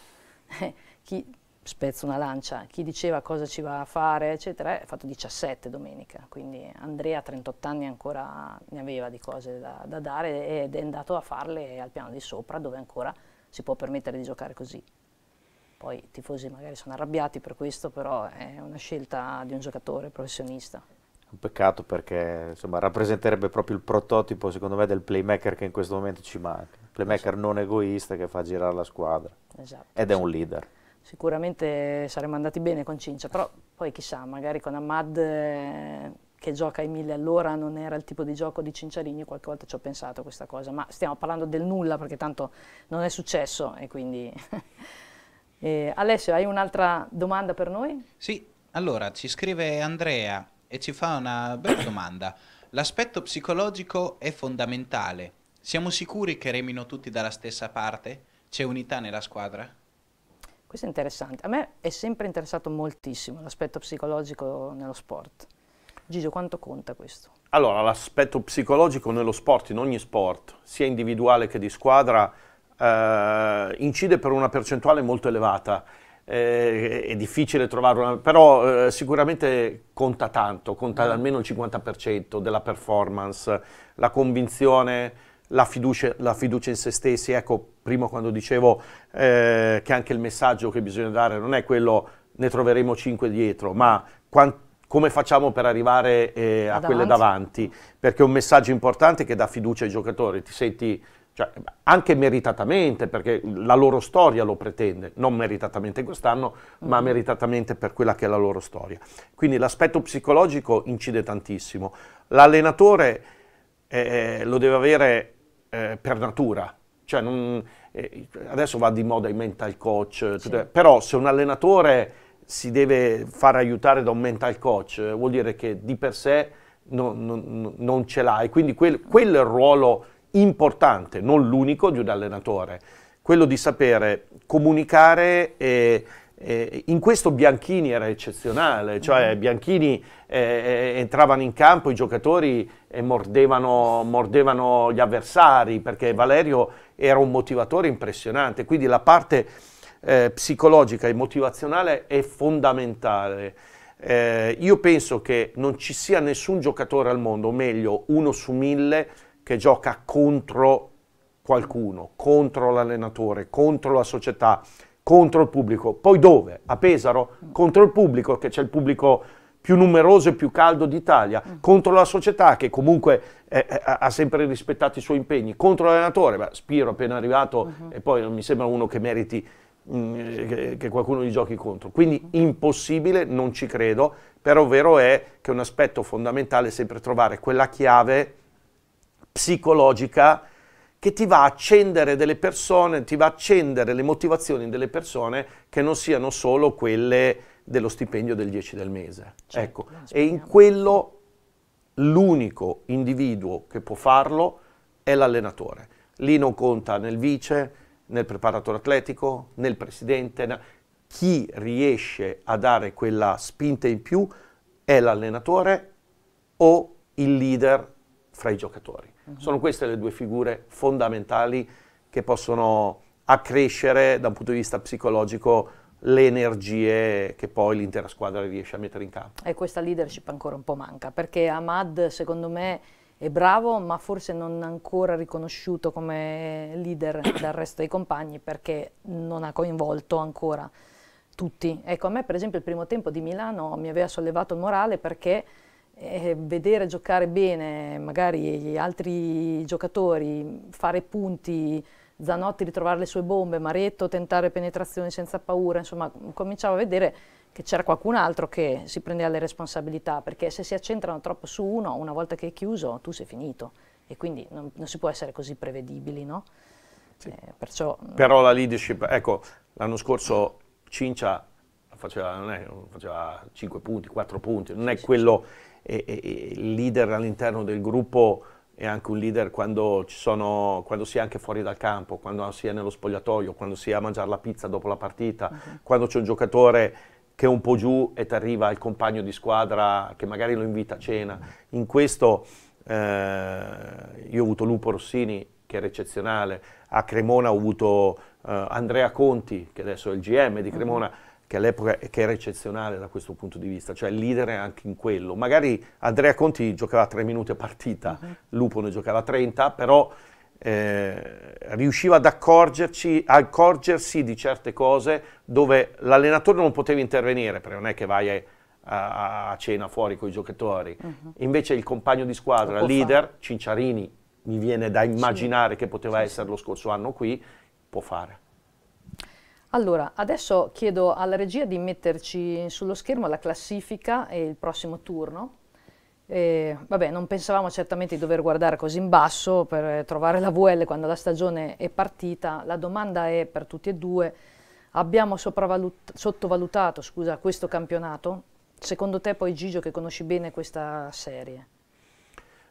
chi spezza una lancia, chi diceva cosa ci va a fare, eccetera, ha fatto 17 domenica, quindi Andrea a 38 anni ancora ne aveva di cose da, da dare ed è andato a farle al piano di sopra dove ancora si può permettere di giocare così. Poi i tifosi magari sono arrabbiati per questo, però è una scelta di un giocatore professionista un peccato perché insomma, rappresenterebbe proprio il prototipo secondo me del playmaker che in questo momento ci manca, playmaker non egoista che fa girare la squadra esatto, ed è un leader. Sicuramente saremmo andati bene con Cincia, però poi chissà, magari con Ahmad eh, che gioca ai mille all'ora non era il tipo di gioco di Cinciarini, qualche volta ci ho pensato a questa cosa, ma stiamo parlando del nulla perché tanto non è successo e quindi... eh, Alessio, hai un'altra domanda per noi? Sì, allora ci scrive Andrea, e ci fa una bella domanda. L'aspetto psicologico è fondamentale. Siamo sicuri che remino tutti dalla stessa parte? C'è unità nella squadra? Questo è interessante. A me è sempre interessato moltissimo l'aspetto psicologico nello sport. Gigio, quanto conta questo? Allora, l'aspetto psicologico nello sport, in ogni sport, sia individuale che di squadra, eh, incide per una percentuale molto elevata eh, è difficile trovare una, però eh, sicuramente conta tanto, conta mm. almeno il 50% della performance, la convinzione, la fiducia, la fiducia, in se stessi. Ecco, prima quando dicevo eh, che anche il messaggio che bisogna dare non è quello ne troveremo 5 dietro, ma quanto come facciamo per arrivare eh, a davanti. quelle davanti, perché è un messaggio importante che dà fiducia ai giocatori, ti senti cioè, anche meritatamente, perché la loro storia lo pretende, non meritatamente quest'anno, ma mm-hmm. meritatamente per quella che è la loro storia. Quindi l'aspetto psicologico incide tantissimo. L'allenatore eh, eh, lo deve avere eh, per natura, cioè non, eh, adesso va di moda i mental coach, sì. però se un allenatore si deve far aiutare da un mental coach, vuol dire che di per sé non, non, non ce l'ha e quindi quel, quel ruolo importante, non l'unico di un allenatore, quello di sapere comunicare e, in questo Bianchini era eccezionale, cioè mm-hmm. Bianchini eh, eh, entravano in campo i giocatori e eh, mordevano, mordevano gli avversari perché Valerio era un motivatore impressionante, quindi la parte eh, psicologica e motivazionale è fondamentale. Eh, io penso che non ci sia nessun giocatore al mondo, o meglio uno su mille, che gioca contro qualcuno, contro l'allenatore, contro la società, contro il pubblico. Poi dove? A Pesaro? Contro il pubblico, che c'è il pubblico più numeroso e più caldo d'Italia, mm. contro la società che comunque eh, ha sempre rispettato i suoi impegni, contro l'allenatore, ma Spiro appena arrivato uh mm-hmm. -huh. e poi non mi sembra uno che meriti mh, mm, che, che, qualcuno gli giochi contro. Quindi mm-hmm. impossibile, non ci credo, però vero è che un aspetto fondamentale è sempre trovare quella chiave psicologica che ti va a accendere delle persone, ti va a accendere le motivazioni delle persone che non siano solo quelle dello stipendio del 10 del mese. Certo, ecco. E in quello l'unico individuo che può farlo è l'allenatore. Lì non conta nel vice, nel preparatore atletico, nel presidente. Chi riesce a dare quella spinta in più è l'allenatore o il leader fra i giocatori. Mhm. Sono queste le due figure fondamentali che possono accrescere da un punto di vista psicologico le energie che poi l'intera squadra riesce a mettere in campo. E questa leadership ancora un po' manca, perché Ahmad secondo me è bravo, ma forse non ancora riconosciuto come leader dal resto dei compagni perché non ha coinvolto ancora tutti. Ecco, a me per esempio il primo tempo di Milano mi aveva sollevato il morale perché eh, vedere giocare bene magari gli altri giocatori, fare punti, Zanotti ritrovare le sue bombe, Maretto tentare penetrazioni senza paura, insomma cominciavo a vedere che c'era qualcun altro che si prendeva le responsabilità, perché se si accentrano troppo su uno, una volta che è chiuso, tu sei finito e quindi non, non si può essere così prevedibili, no? Sì. Eh, perciò, Però la leadership, ecco, l'anno scorso Cincia faceva, non è, faceva 5 punti, 4 punti, non sì, è sì, quello e, e, leader all'interno del gruppo è anche un leader quando, sono, quando, si è anche fuori dal campo, quando si è nello spogliatoio, quando si è a mangiare la pizza dopo la partita, uh-huh. quando c'è un giocatore che è un po' giù e ti arriva il compagno di squadra che magari lo invita a cena. In questo eh, io ho avuto Lupo Rossini che era eccezionale, a Cremona ho avuto eh, Andrea Conti che adesso è il GM di mhm. Cremona. Uh-huh che all'epoca che era eccezionale da questo punto di vista, cioè leader anche in quello. Magari Andrea Conti giocava 3 minuti a partita, mhm. Lupo ne giocava 30, però eh, riusciva ad accorgersi di certe cose dove l'allenatore non poteva intervenire, perché non è che vai a, a, a cena fuori con i giocatori. Uh-huh. Invece il compagno di squadra, il leader, fare. Cinciarini, mi viene da immaginare sì. che poteva sì, essere lo scorso anno qui, può fare. Allora, adesso chiedo alla regia di metterci sullo schermo la classifica e il prossimo turno. E, vabbè, non pensavamo certamente di dover guardare così in basso per trovare la VL quando la stagione è partita. La domanda è per tutti e due, abbiamo sottovalutato scusa, questo campionato? Secondo te poi Gigio che conosci bene questa serie?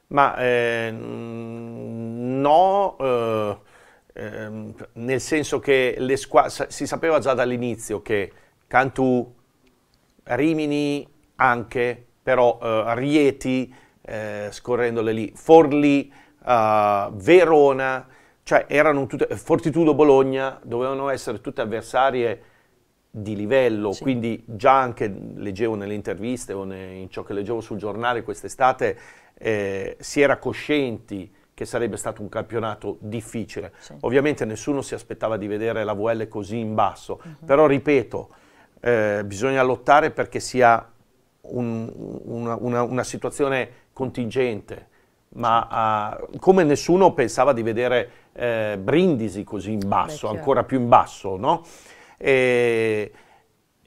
Ma eh, no, eh, ehm, nel senso che le squadre, si sapeva già dall'inizio che Cantù, Rimini anche, però eh, Rieti eh, scorrendole lì, Forlì, eh, Verona, cioè erano tutte, Fortitudo Bologna, dovevano essere tutte avversarie di livello, sì. quindi già anche leggevo nelle interviste o ne, in ciò che leggevo sul giornale quest'estate, eh, si era coscienti che sarebbe stato un campionato difficile. Sì. Ovviamente nessuno si aspettava di vedere la VL così in basso, uh mhm. -huh. però ripeto, eh, bisogna lottare perché sia un, una, una, una, situazione contingente, ma uh, come nessuno pensava di vedere eh, Brindisi così in basso, Beh, ancora più in basso, no? E,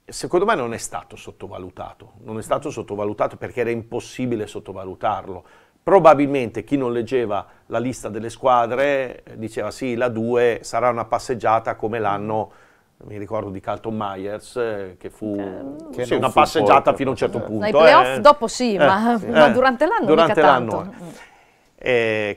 secondo me non è stato sottovalutato, non è stato sottovalutato perché era impossibile sottovalutarlo. Probabilmente chi non leggeva la lista delle squadre eh, diceva sì, la 2 sarà una passeggiata come l'anno mi ricordo di Carlton Myers, eh, che fu cioè, che sì, una fu passeggiata poi, fino a un certo punto. Nei playoff eh. dopo sì, eh, ma, sì. Eh. ma, durante l'anno durante l'anno.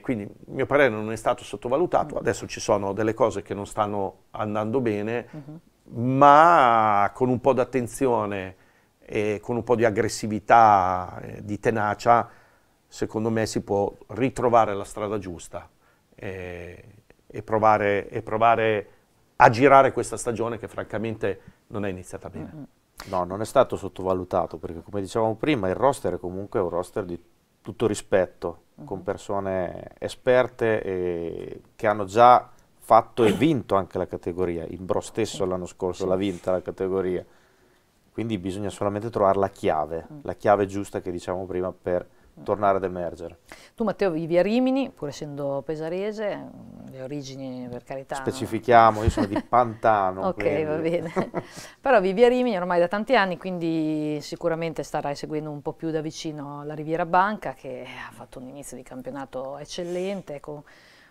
quindi mio parere non è stato sottovalutato, mm. adesso ci sono delle cose che non stanno andando bene, uh-huh. ma con un po' d'attenzione e con un po' di aggressività, di tenacia, secondo me si può ritrovare la strada giusta e, e, provare, e provare, a girare questa stagione che francamente non è iniziata bene. No, non è stato sottovalutato perché come dicevamo prima il roster è comunque un roster di tutto rispetto, con persone esperte e, che hanno già fatto e vinto anche la categoria. Il Bro stesso l'anno scorso sì. l'ha vinta la categoria. Quindi bisogna solamente trovare la chiave, mm. la chiave giusta che diciamo prima per tornare ad emergere. Tu Matteo vivi a Rimini, pur essendo pesarese, mm, le origini per carità... Specifichiamo, no? io sono di Pantano. ok, va bene. Però vivi a Rimini ormai da tanti anni, quindi sicuramente starai seguendo un po' più da vicino la Riviera Banca che ha fatto un inizio di campionato eccellente. Ecco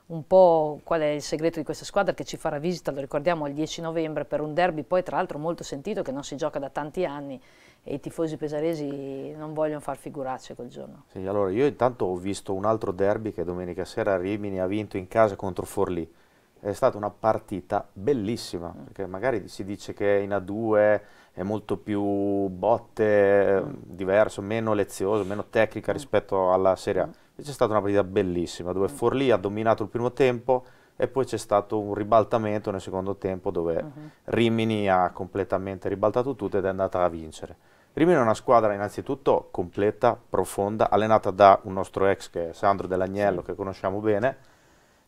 un po' qual è il segreto di questa squadra che ci farà visita, lo ricordiamo, il 10 novembre per un derby poi tra l'altro molto sentito che non si gioca da tanti anni e i tifosi pesaresi non vogliono far figuracce quel giorno. Sì, allora io intanto ho visto un altro derby che domenica sera Rimini ha vinto in casa contro Forlì. È stata una partita bellissima, mm. perché magari si dice che in A2 è molto più botte, mm. diverso, meno lezioso, meno tecnica mm. rispetto alla Serie A. Mm. Invece è stata una partita bellissima, dove mm. Forlì ha dominato il primo tempo, e poi c'è stato un ribaltamento nel secondo tempo dove uh mm-hmm. -huh. Rimini ha completamente ribaltato tutto ed è andata a vincere. Rimini è una squadra innanzitutto completa, profonda, allenata da un nostro ex che è Sandro Dell'Agnello sì. che conosciamo bene,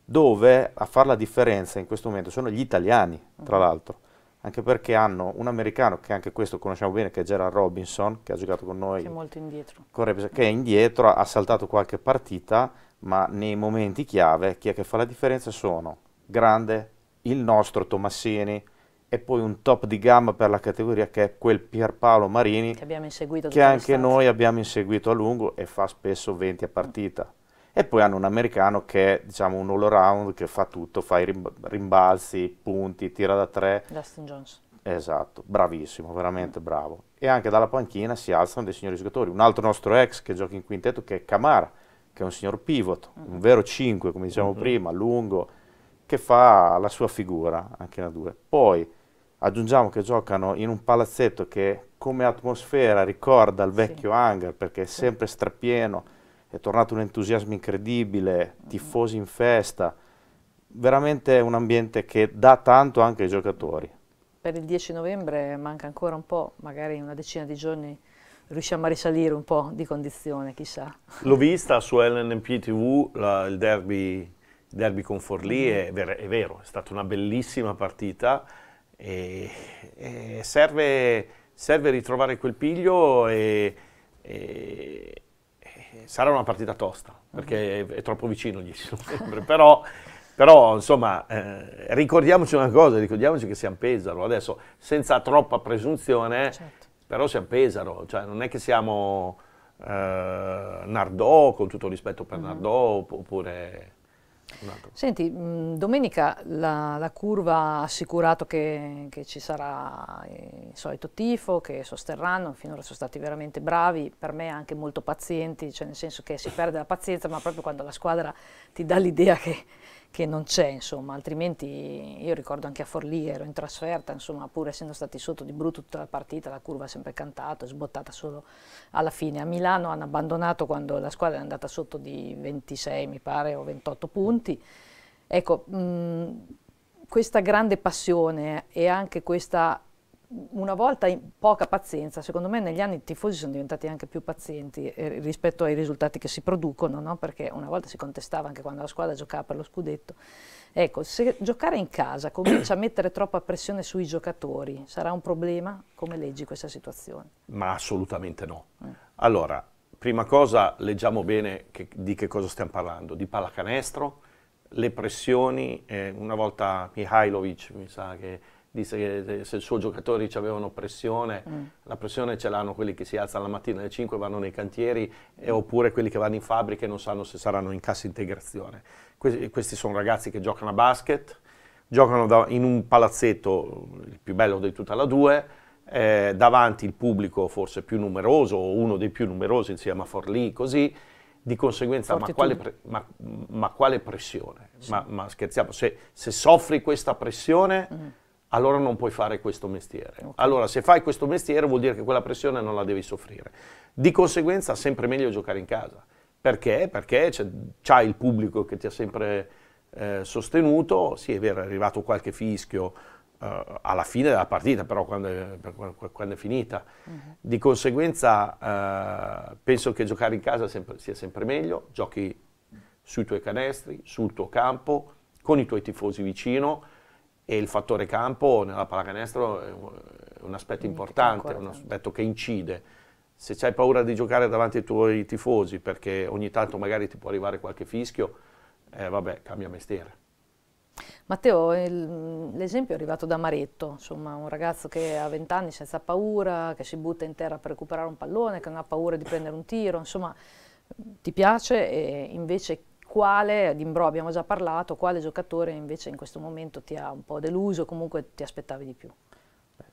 dove a far la differenza in questo momento sono gli italiani, tra mm. l'altro, anche perché hanno un americano che anche questo conosciamo bene, che è Gerald Robinson, che ha giocato con noi, che è molto indietro, Repesa, che è indietro, ha saltato qualche partita, ma nei momenti chiave chi è che fa la differenza sono grande, il nostro Tomassini, e poi un top di gamma per la categoria che è quel Pierpaolo Marini che, che anche noi abbiamo inseguito a lungo e fa spesso 20 a partita. E poi hanno un americano che è diciamo, un all around che fa tutto, fa i rimbalzi, punti, tira da tre. Dustin Jones. Esatto, bravissimo, veramente bravo. E anche dalla panchina si alzano dei signori giocatori. Un altro nostro ex che gioca in quintetto che è Camara, che è un signor pivot, un mm-hmm. vero 5 come dicevamo mm -hmm. prima, lungo, che fa la sua figura, anche la 2. Poi aggiungiamo che giocano in un palazzetto che come atmosfera ricorda il vecchio sì. hangar perché è sempre strapieno, è tornato un entusiasmo incredibile, mm-hmm. tifosi in festa, veramente un ambiente che dà tanto anche ai giocatori. Per il 10 novembre manca ancora un po', magari in una decina di giorni riusciamo a risalire un po' di condizione, chissà. L'ho vista su LNP TV, la, il derby derby con Forlì è, mm-hmm. è, vero, è stata una bellissima partita e, e serve, serve, ritrovare quel piglio e, e, sarà una partita tosta perché mm-hmm. è, è troppo vicino gli sono sempre, però, però insomma eh, ricordiamoci una cosa, ricordiamoci che siamo Pesaro, adesso senza troppa presunzione, certo. però siamo Pesaro, cioè non è che siamo... Eh, Nardò, con tutto rispetto per mm -hmm. Nardò, oppure Senti, mh, mm, domenica la, la, curva ha assicurato che, che, ci sarà eh, il solito tifo, che sosterranno, finora sono stati veramente bravi, per me anche molto pazienti, cioè nel senso che si perde la pazienza, ma proprio quando la squadra ti dà l'idea che che non c'è, insomma, altrimenti io ricordo anche a Forlì, ero in trasferta, insomma, pur essendo stati sotto di brutto tutta la partita, la curva ha sempre cantato, è sbottata solo alla fine. A Milano hanno abbandonato quando la squadra è andata sotto di 26, mi pare, o 28 punti. Ecco, mh, questa grande passione e anche questa una volta poca pazienza, secondo me negli anni i tifosi sono diventati anche più pazienti eh, rispetto ai risultati che si producono, no? perché una volta si contestava anche quando la squadra giocava per lo scudetto. Ecco, se giocare in casa comincia a mettere troppa pressione sui giocatori, sarà un problema? Come leggi questa situazione? Ma assolutamente no. Eh. Allora, prima cosa, leggiamo bene che, di che cosa stiamo parlando, di pallacanestro, le pressioni, eh, una volta Mihailovic mi sa che disse che eh, se il suo giocatore avevano pressione, mm. la pressione ce l'hanno quelli che si alzano la mattina alle 5 e vanno nei cantieri, eh, oppure quelli che vanno in fabbrica e non sanno se saranno in cassa integrazione. Que- questi sono ragazzi che giocano a basket, giocano da- in un palazzetto, il più bello di tutta la 2, eh, davanti il pubblico forse più numeroso, o uno dei più numerosi insieme a Forlì, così, di conseguenza, ma quale, pre- ma, ma quale, pressione? Sì. Ma, ma, scherziamo, se, se, soffri questa pressione... Mm allora non puoi fare questo mestiere. Okay. Allora, se fai questo mestiere vuol dire che quella pressione non la devi soffrire. Di conseguenza, sempre meglio giocare in casa. Perché? Perché c'hai il pubblico che ti ha sempre eh, sostenuto, sì è vero, è arrivato qualche fischio eh, alla fine della partita, però quando è, quando è finita. Uh mm-hmm. -huh. Di conseguenza, eh, penso che giocare in casa sempre, sia sempre meglio, giochi sui tuoi canestri, sul tuo campo, con i tuoi tifosi vicino, e il fattore campo nella pallacanestro è un aspetto importante, un aspetto che incide. Se hai paura di giocare davanti ai tuoi tifosi perché ogni tanto magari ti può arrivare qualche fischio, eh, vabbè, cambia mestiere. Matteo, l'esempio è arrivato da Maretto, insomma, un ragazzo che ha 20 anni senza paura, che si butta in terra per recuperare un pallone, che non ha paura di prendere un tiro, insomma, ti piace e invece quale, di Imbro abbiamo già parlato, quale giocatore invece in questo momento ti ha un po' deluso, comunque ti aspettavi di più?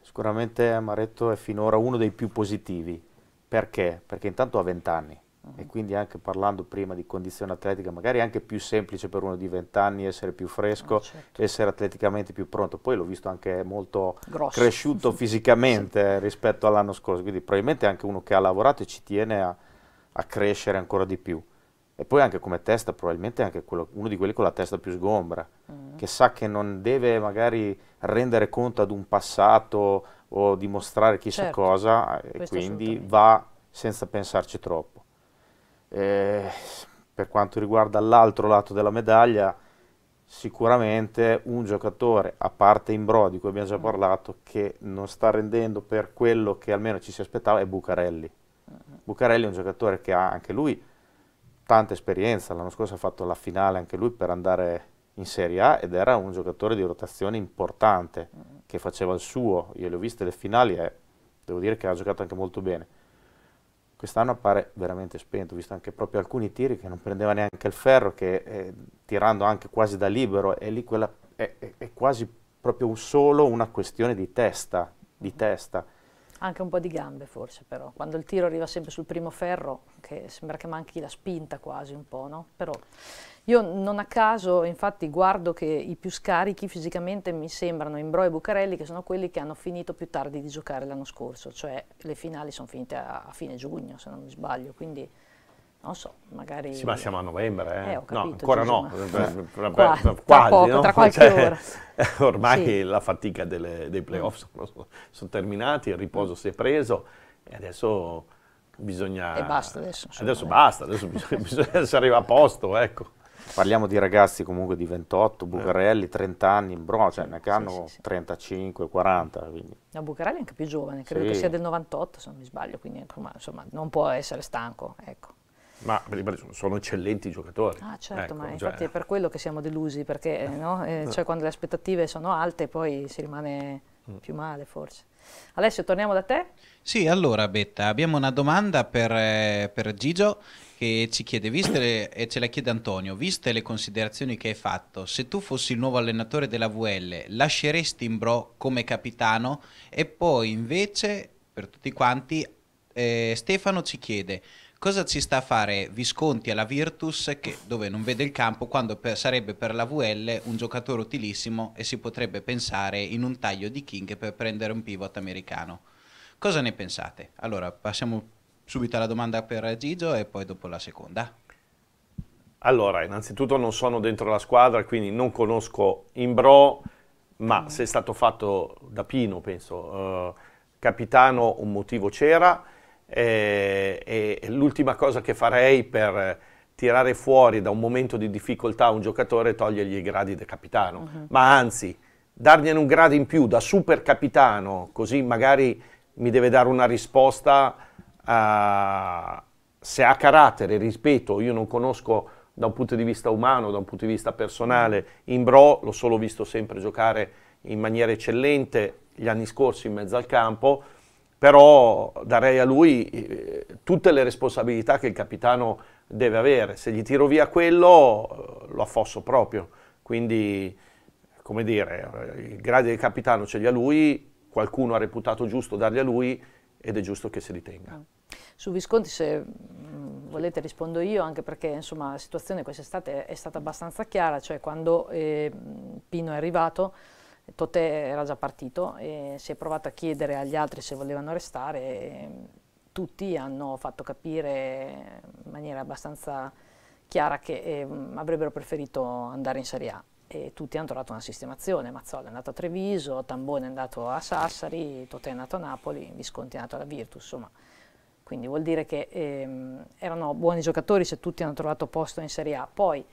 Sicuramente Amaretto è finora uno dei più positivi. Perché? Perché intanto ha 20 anni uh -huh. e mhm. quindi anche parlando prima di condizione atletica, magari è anche più semplice per uno di 20 anni essere più fresco, oh, certo. essere atleticamente più pronto. Poi l'ho visto anche molto Grosso. cresciuto fisicamente sì. rispetto all'anno scorso, quindi probabilmente è anche uno che ha lavorato e ci tiene a, a crescere ancora di più. E poi anche come testa, probabilmente anche quello, uno di quelli con la testa più sgombra, mm. che sa che non deve magari rendere conto ad un passato o dimostrare chissà certo, cosa, e quindi va senza pensarci troppo. E per quanto riguarda l'altro lato della medaglia, sicuramente un giocatore, a parte Imbro, di cui abbiamo già mm. parlato, che non sta rendendo per quello che almeno ci si aspettava, è Bucarelli. Mm. Bucarelli è un giocatore che ha anche lui tanta esperienza, l'anno scorso ha fatto la finale anche lui per andare in Serie A ed era un giocatore di rotazione importante che faceva il suo, io le ho viste le finali e devo dire che ha giocato anche molto bene. Quest'anno appare veramente spento, ho visto anche proprio alcuni tiri che non prendeva neanche il ferro, che eh, tirando anche quasi da libero e lì quella è, è, è quasi proprio solo una questione di testa, di testa anche un po' di gambe forse però, quando il tiro arriva sempre sul primo ferro, che sembra che manchi la spinta quasi un po', no? Però io non a caso infatti guardo che i più scarichi fisicamente mi sembrano Imbro e Bucarelli, che sono quelli che hanno finito più tardi di giocare l'anno scorso, cioè le finali sono finite a, a fine giugno se non mi sbaglio, quindi non so, magari... Sì, ma siamo a novembre, eh? Eh, capito, no, ancora no, ma... Qua, quasi, tra, poco, no? tra qualche cioè, ora. Ormai sì. la fatica delle, dei playoff mm. sono, sono, terminati, il riposo mm. si è preso e adesso bisogna... E basta adesso. Adesso basta, adesso bisogna, bisogna si arriva a posto, ecco. Parliamo di ragazzi comunque di 28, eh. Bucarelli, 30 anni, bro, cioè ne hanno sì, sì, 35, 40. Quindi. No, Bucarelli è anche più giovane, credo che sia del 98 se non mi sbaglio, quindi insomma non può essere stanco, ecco. Ma sono eccellenti giocatori. Ah certo, ecco, ma cioè infatti cioè... è per quello che siamo delusi, perché eh, no? Eh, eh, cioè quando le aspettative sono alte poi si rimane mm. più male forse. Alessio, torniamo da te. Sì, allora Betta, abbiamo una domanda per, eh, per Gigio che ci chiede, viste le, e ce la chiede Antonio, viste le considerazioni che hai fatto, se tu fossi il nuovo allenatore della VL, lasceresti Imbro come capitano? E poi invece, per tutti quanti, eh, Stefano ci chiede, Cosa ci sta a fare Visconti alla Virtus, che, dove non vede il campo, quando per, sarebbe per la VL un giocatore utilissimo e si potrebbe pensare in un taglio di King per prendere un pivot americano? Cosa ne pensate? Allora, passiamo subito alla domanda per Gigio e poi dopo la seconda. Allora, innanzitutto non sono dentro la squadra, quindi non conosco Imbro, ma mm. se è stato fatto da Pino, penso, eh, capitano un motivo c'era, e, e l'ultima cosa che farei per tirare fuori da un momento di difficoltà un giocatore è togliergli i gradi da capitano, uh mhm. -huh. ma anzi dargliene un grado in più da super capitano, così magari mi deve dare una risposta uh, se ha carattere, ripeto, io non conosco da un punto di vista umano, da un punto di vista personale, Imbro l'ho solo visto sempre giocare in maniera eccellente gli anni scorsi in mezzo al campo, però darei a lui eh, tutte le responsabilità che il capitano deve avere. Se gli tiro via quello, eh, lo affosso proprio. Quindi, come dire, eh, il grado del capitano ce li ha lui, qualcuno ha reputato giusto dargli a lui ed è giusto che se li tenga. Ah. Su Visconti, se mm, volete, rispondo io, anche perché insomma, la situazione quest'estate è stata abbastanza chiara, cioè quando eh, Pino è arrivato Totè era già partito e si è provato a chiedere agli altri se volevano restare e tutti hanno fatto capire in maniera abbastanza chiara che eh, avrebbero preferito andare in Serie A e tutti hanno trovato una sistemazione, Mazzola è andato a Treviso, Tambone è andato a Sassari, Totè è andato a Napoli, Visconti è andato alla Virtus, insomma quindi vuol dire che ehm, erano buoni giocatori se tutti hanno trovato posto in Serie A. Poi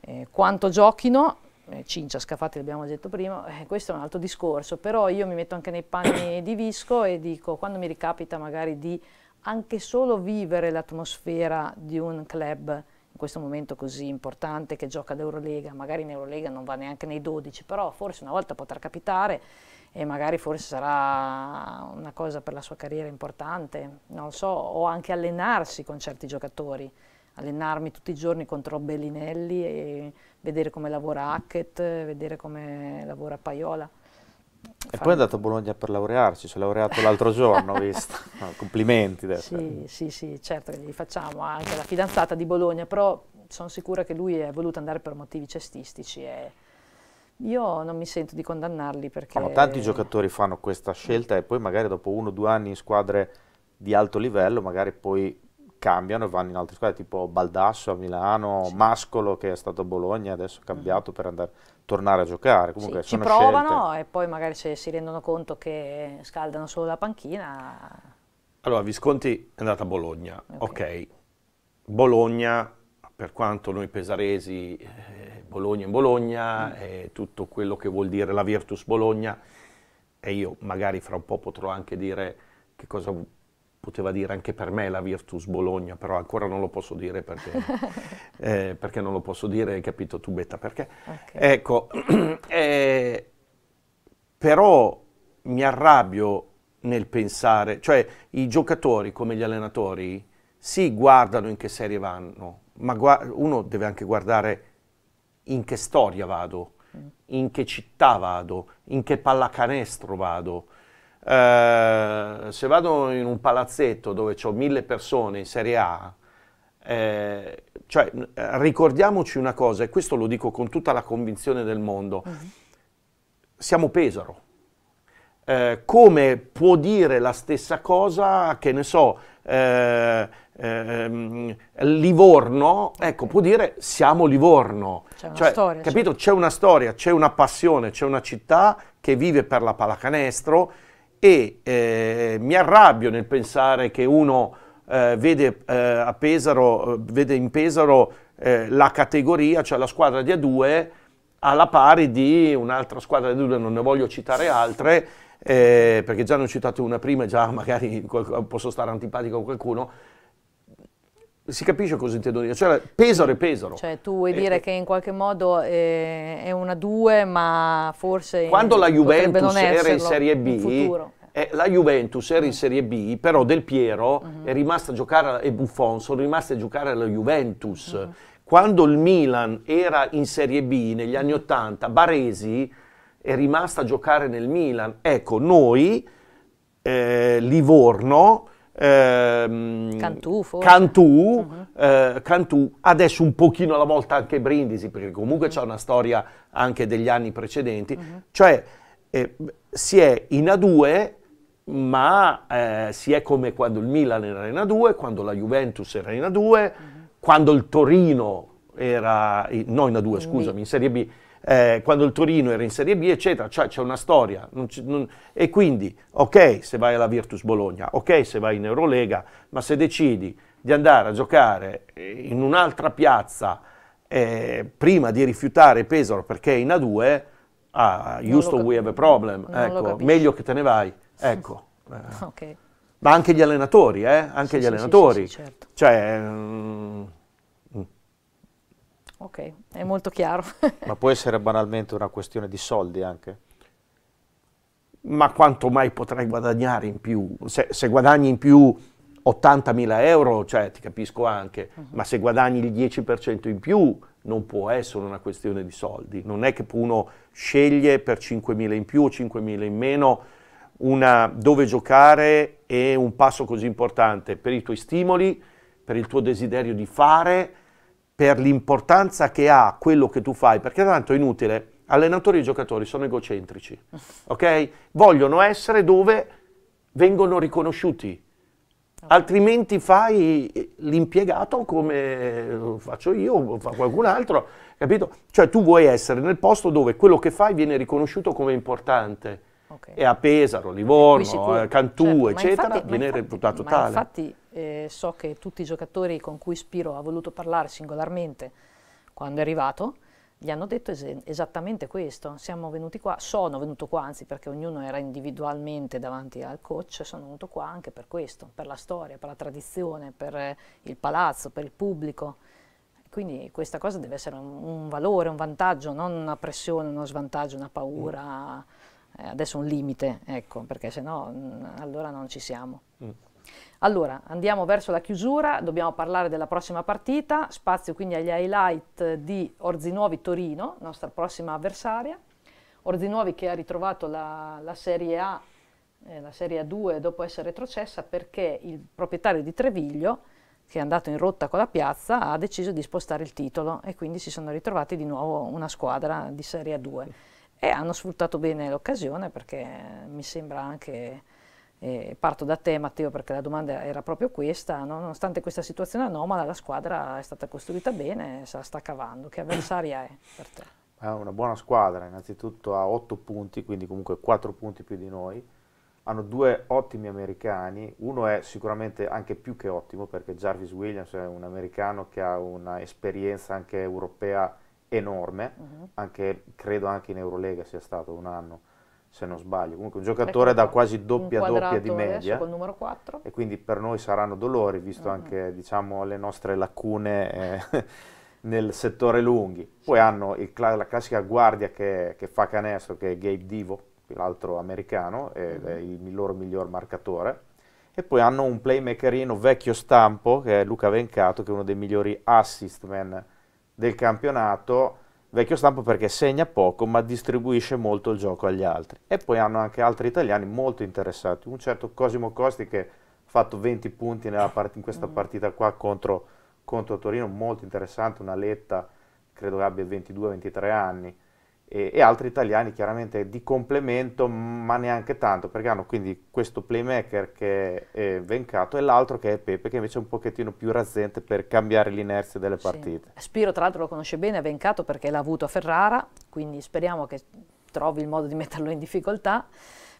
eh, quanto giochino eh, cincia, scafati l'abbiamo detto prima, eh, questo è un altro discorso, però io mi metto anche nei panni di Visco e dico quando mi ricapita magari di anche solo vivere l'atmosfera di un club in questo momento così importante che gioca ad Eurolega, magari in Eurolega non va neanche nei 12, però forse una volta potrà capitare e magari forse sarà una cosa per la sua carriera importante, non lo so, o anche allenarsi con certi giocatori allenarmi tutti i giorni contro Bellinelli e vedere come lavora Hackett, vedere come lavora Paiola. E Fare... poi è andato a Bologna per laurearsi, ci è laureato l'altro giorno, visto. No, complimenti. Sì, cioè. sì, sì, certo che gli facciamo anche la fidanzata di Bologna, però sono sicura che lui è voluto andare per motivi cestistici e io non mi sento di condannarli perché... No, tanti giocatori fanno questa scelta e poi magari dopo uno o due anni in squadre di alto livello magari poi cambiano e vanno in altre squadre, tipo Baldasso a Milano, sì. Mascolo che è stato a Bologna, e adesso è cambiato mm. per andare, tornare a giocare. Comunque sì, ci provano scelte. e poi magari se si rendono conto che scaldano solo la panchina. Allora, Visconti è andata a Bologna, ok. okay. Bologna, per quanto noi pesaresi, eh, Bologna in Bologna, mm. eh, tutto quello che vuol dire la Virtus Bologna, e io magari fra un po' potrò anche dire che cosa poteva dire anche per me la Virtus Bologna, però ancora non lo posso dire perché, eh, perché non lo posso dire, hai capito tu Betta perché. Okay. Ecco, eh, però mi arrabbio nel pensare, cioè i giocatori come gli allenatori si sì, guardano in che serie vanno, ma uno deve anche guardare in che storia vado, mm. in che città vado, in che pallacanestro vado. Eh, se vado in un palazzetto dove ho mille persone in Serie A, eh, cioè, eh, ricordiamoci una cosa, e questo lo dico con tutta la convinzione del mondo, uh-huh. siamo Pesaro. Eh, come può dire la stessa cosa, che ne so, eh, ehm, Livorno, ecco, può dire siamo Livorno. C'è una cioè, storia. Capito? C'è una storia, c'è una passione, c'è una città che vive per la pallacanestro, e eh, mi arrabbio nel pensare che uno eh, vede, eh, Pesaro, eh, vede, in Pesaro eh, la categoria, cioè la squadra di A2 alla pari di un'altra squadra di A2, non ne voglio citare altre, eh, perché già ne ho citato una prima, già magari posso stare antipatico a qualcuno, si capisce cosa intendo dire, cioè Pesaro è Pesaro. Cioè tu vuoi eh, dire eh, che in qualche modo eh, è una 2 ma forse... Quando la Juventus era in Serie B, in eh, la Juventus era in mm. Serie B, però Del Piero mm-hmm. è rimasto a giocare, e Buffon sono rimasti a giocare alla Juventus. Mm-hmm. Quando il Milan era in Serie B negli anni Ottanta, Baresi è rimasta a giocare nel Milan. Ecco, noi, eh, Livorno Ehm, Cantù, Cantù, uh-huh. eh, Cantù, adesso un pochino alla volta anche Brindisi, perché comunque uh-huh. c'è una storia anche degli anni precedenti, uh-huh. cioè eh, si è in A2 ma eh, si è come quando il Milan era in A2, quando la Juventus era in A2, uh-huh. quando il Torino era, in, no in A2 scusami, in Serie B eh, quando il Torino era in Serie B, eccetera, cioè c'è una storia. Non c- non... E quindi, ok se vai alla Virtus Bologna, ok se vai in Eurolega, ma se decidi di andare a giocare in un'altra piazza eh, prima di rifiutare Pesaro perché è in A2, ah, Houston cap- we have a problem, ecco, meglio che te ne vai, ecco. Eh. Okay. Ma anche gli allenatori, eh? anche sì, gli allenatori. Sì, sì, certo. Cioè... Mh, Ok, è molto chiaro. Ma può essere banalmente una questione di soldi anche? Ma quanto mai potrai guadagnare in più? Se, se guadagni in più 80.000 euro, cioè ti capisco anche, uh mhm. -huh. ma se guadagni il 10% in più non può essere una questione di soldi. Non è che uno sceglie per 5.000 in più o 5.000 in meno una, dove giocare è un passo così importante per i tuoi stimoli, per il tuo desiderio di fare, per l'importanza che ha quello che tu fai, perché tanto è inutile, allenatori e giocatori sono egocentrici, ok? Vogliono essere dove vengono riconosciuti, altrimenti fai l'impiegato come faccio io o fa qualcun altro, capito? Cioè tu vuoi essere nel posto dove quello che fai viene riconosciuto come importante. Okay. E a Pesaro, Livorno, Cantù, certo, eccetera, infatti, viene reputato tale. Infatti eh, so che tutti i giocatori con cui Spiro ha voluto parlare singolarmente quando è arrivato gli hanno detto es esattamente questo, siamo venuti qua, sono venuto qua, anzi perché ognuno era individualmente davanti al coach, sono venuto qua anche per questo, per la storia, per la tradizione, per eh, il palazzo, per il pubblico. Quindi questa cosa deve essere un, un valore, un vantaggio, non una pressione, uno svantaggio, una paura, mm. eh, adesso un limite, ecco, perché se no mm, allora non ci siamo. Mm. Allora, andiamo verso la chiusura, dobbiamo parlare della prossima partita, spazio quindi agli highlight di Orzinuovi Torino, nostra prossima avversaria. Orzinuovi che ha ritrovato la, la Serie A, eh, la Serie A2 dopo essere retrocessa perché il proprietario di Treviglio, che è andato in rotta con la piazza, ha deciso di spostare il titolo e quindi si sono ritrovati di nuovo una squadra di Serie A2. E hanno sfruttato bene l'occasione perché mi sembra anche eh, parto da te Matteo perché la domanda era proprio questa, no? nonostante questa situazione anomala la squadra è stata costruita bene, e se la sta cavando, che avversaria è per te? È una buona squadra, innanzitutto ha 8 punti, quindi comunque 4 punti più di noi, hanno due ottimi americani, uno è sicuramente anche più che ottimo perché Jarvis Williams è un americano che ha un'esperienza anche europea enorme, uh mhm. -huh. anche, credo anche in Eurolega sia stato un anno se non sbaglio, comunque un giocatore ecco, da quasi doppia doppia di media. Col numero 4. E quindi per noi saranno dolori, visto mm -hmm. anche diciamo, le nostre lacune eh, nel settore lunghi. Poi sì. hanno cl la classica guardia che, che, fa canestro, che è Gabe Divo, l'altro americano, ed mm -hmm. è il loro miglior marcatore. E poi hanno un playmakerino vecchio stampo, che è Luca Vencato, che è uno dei migliori assist man del campionato vecchio stampo perché segna poco ma distribuisce molto il gioco agli altri. E poi hanno anche altri italiani molto interessati, un certo Cosimo Costi che ha fatto 20 punti part in questa mm. partita qua contro, contro Torino, molto interessante, una letta credo che abbia 22-23 anni, e, e, altri italiani chiaramente di complemento, ma neanche tanto, perché hanno quindi questo playmaker che è Vencato e l'altro che è Pepe, che invece è un pochettino più razzente per cambiare l'inerzia delle partite. Sì. Spiro tra l'altro lo conosce bene, Vencato, perché l'ha avuto a Ferrara, quindi speriamo che trovi il modo di metterlo in difficoltà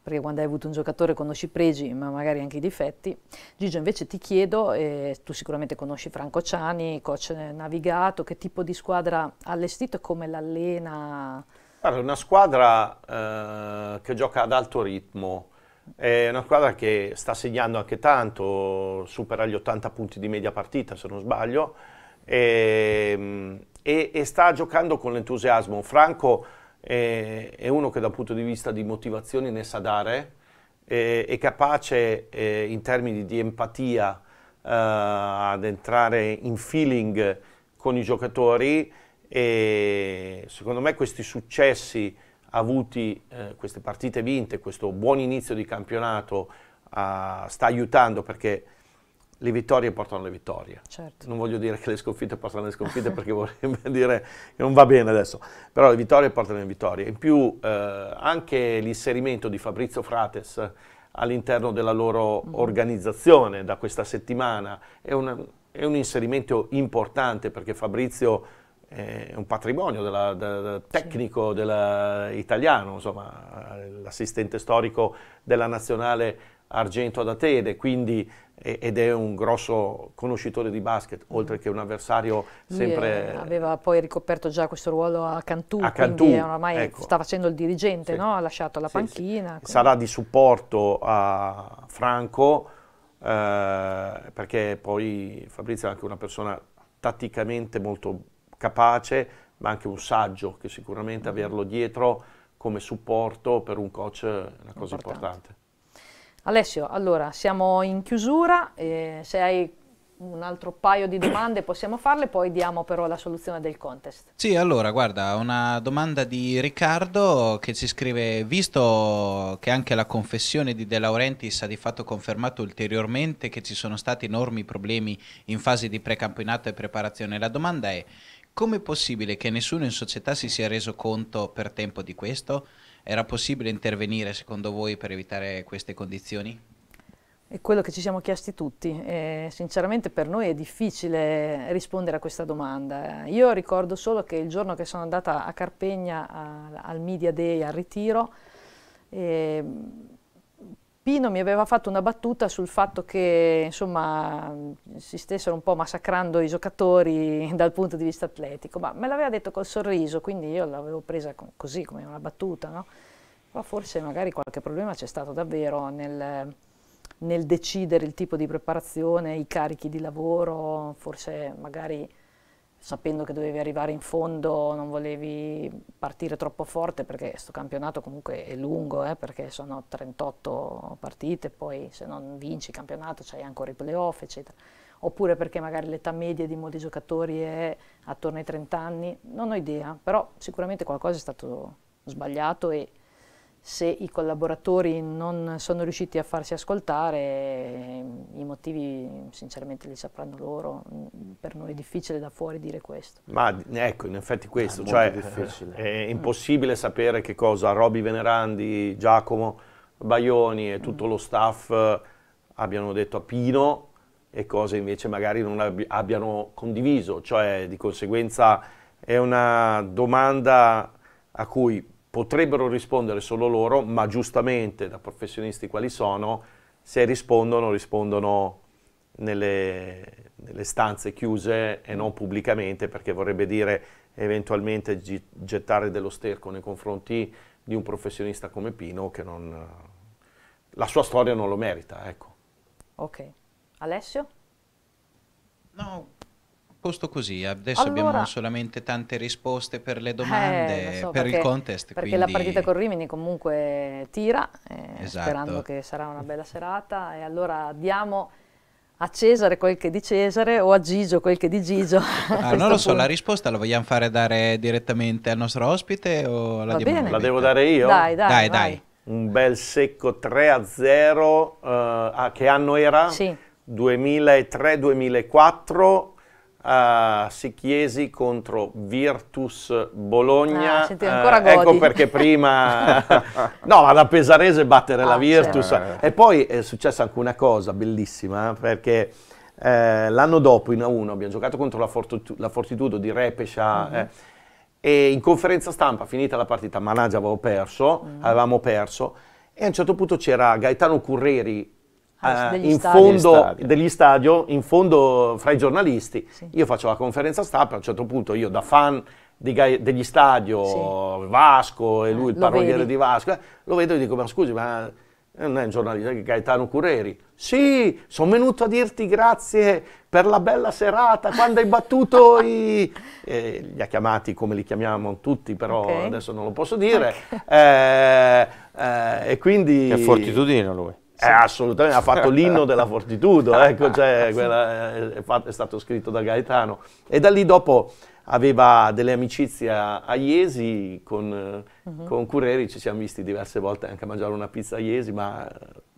perché quando hai avuto un giocatore conosci i pregi ma magari anche i difetti. Gigio invece ti chiedo, eh, tu sicuramente conosci Franco Ciani, coach navigato, che tipo di squadra ha allestito e come l'allena? Guarda, una squadra eh, che gioca ad alto ritmo, è una squadra che sta segnando anche tanto, supera gli 80 punti di media partita se non sbaglio, e, e, e sta giocando con l'entusiasmo. Franco è, è, uno che dal punto di vista di motivazioni ne sa dare, è, è capace è, eh, in termini di empatia eh, ad entrare in feeling con i giocatori e secondo me questi successi avuti, eh, queste partite vinte, questo buon inizio di campionato eh, sta aiutando perché le vittorie portano le vittorie. Certo. Non voglio dire che le sconfitte portano le sconfitte perché vorrebbe dire che non va bene adesso, però le vittorie portano le vittorie. In più eh, anche l'inserimento di Fabrizio Frates all'interno della loro mm-hmm. organizzazione da questa settimana è un, è un inserimento importante perché Fabrizio è eh, un patrimonio della, della, tecnico della, italiano, insomma, l'assistente storico della nazionale argento ad Atene, quindi, ed è un grosso conoscitore di basket, mm. oltre che un avversario sempre... Lui aveva poi ricoperto già questo ruolo a Cantù, a Cantù quindi ormai ecco. sta facendo il dirigente, sì. no? ha lasciato la sì, panchina. Sì. Sarà di supporto a Franco, eh, perché poi Fabrizio è anche una persona tatticamente molto capace, ma anche un saggio, che sicuramente mm-hmm. averlo dietro come supporto per un coach è una cosa importante. importante. Alessio, allora siamo in chiusura, eh, se hai un altro paio di domande possiamo farle, poi diamo però la soluzione del contest. Sì, allora guarda, una domanda di Riccardo che ci scrive, visto che anche la confessione di De Laurentiis ha di fatto confermato ulteriormente che ci sono stati enormi problemi in fase di precampionato e preparazione, la domanda è, Com'è possibile che nessuno in società si sia reso conto per tempo di questo? Era possibile intervenire secondo voi per evitare queste condizioni? È quello che ci siamo chiesti tutti. E sinceramente per noi è difficile rispondere a questa domanda. Io ricordo solo che il giorno che sono andata a Carpegna a, al Media Day, al ritiro, eh, Pino mi aveva fatto una battuta sul fatto che insomma, si stessero un po' massacrando i giocatori dal punto di vista atletico, ma me l'aveva detto col sorriso, quindi io l'avevo presa così come una battuta, no? però forse magari qualche problema c'è stato davvero nel, nel decidere il tipo di preparazione, i carichi di lavoro, forse magari sapendo che dovevi arrivare in fondo, non volevi partire troppo forte perché questo campionato comunque è lungo, eh, perché sono 38 partite, poi se non vinci il campionato c'hai ancora i playoff, eccetera. Oppure perché magari l'età media di molti giocatori è attorno ai 30 anni, non ho idea, però sicuramente qualcosa è stato sbagliato e se i collaboratori non sono riusciti a farsi ascoltare, eh, i motivi sinceramente li sapranno loro, mm, per noi è difficile da fuori dire questo. Ma ecco, in effetti questo, ah, è cioè è impossibile sapere che cosa Roby Venerandi, Giacomo Baioni e tutto mm. lo staff eh, abbiano detto a Pino e cose invece magari non abbiano condiviso, cioè di conseguenza è una domanda a cui potrebbero rispondere solo loro, ma giustamente da professionisti quali sono, se rispondono, rispondono nelle, nelle stanze chiuse e non pubblicamente, perché vorrebbe dire eventualmente gettare dello sterco nei confronti di un professionista come Pino che non, la sua storia non lo merita. Ecco. Ok. Alessio? No, posto così, adesso allora, abbiamo solamente tante risposte per le domande, eh, so, per perché, il contest. Perché quindi... la partita con Rimini comunque tira, eh, esatto. sperando che sarà una bella serata e allora diamo a Cesare quel che è di Cesare o a Gigio quel che è di Gigio. Ah, non lo so, punto. la risposta la vogliamo fare dare direttamente al nostro ospite o la, la devo dare io? Dai, dai, dai, dai. Un bel secco 3 a 0, uh, eh, a che anno era? Sì. 2003-2004 Uh, Sicchiesi contro Virtus Bologna. Ah, senti, uh, eh, ecco perché prima... no, ma da Pesarese battere ah, la Virtus. Certo. E poi è successa anche una cosa bellissima, eh, perché eh, l'anno dopo in A1 abbiamo giocato contro la, Fortitu- la Fortitudo di Repescia. Mm-hmm. Eh, e in conferenza stampa, finita la partita, Managgia avevo perso, mm-hmm. avevamo perso, e a un certo punto c'era Gaetano Curreri eh, in fondo degli stadio, in fondo fra i giornalisti. Sì. Io faccio la conferenza stampa, a un certo punto io da fan Gai, degli stadio, sì. Vasco e eh, lui eh, il paroliere di Vasco, eh, lo vedo e dico ma scusi ma non è un giornalista, è Gaetano Cureri. Sì, sono venuto a dirti grazie per la bella serata, quando hai battuto i... Eh, li ha chiamati come li chiamiamo tutti, però okay. adesso non lo posso dire. Okay. Eh, eh, e quindi... Che fortitudine lui. Sì. Eh, assolutamente, ha fatto l'inno della fortitudo, ecco, cioè, quella, è, fatto, è, stato scritto da Gaetano. E da lì dopo aveva delle amicizie a Iesi, con, uh-huh. con Cureri ci siamo visti diverse volte anche a mangiare una pizza a Iesi, ma eh,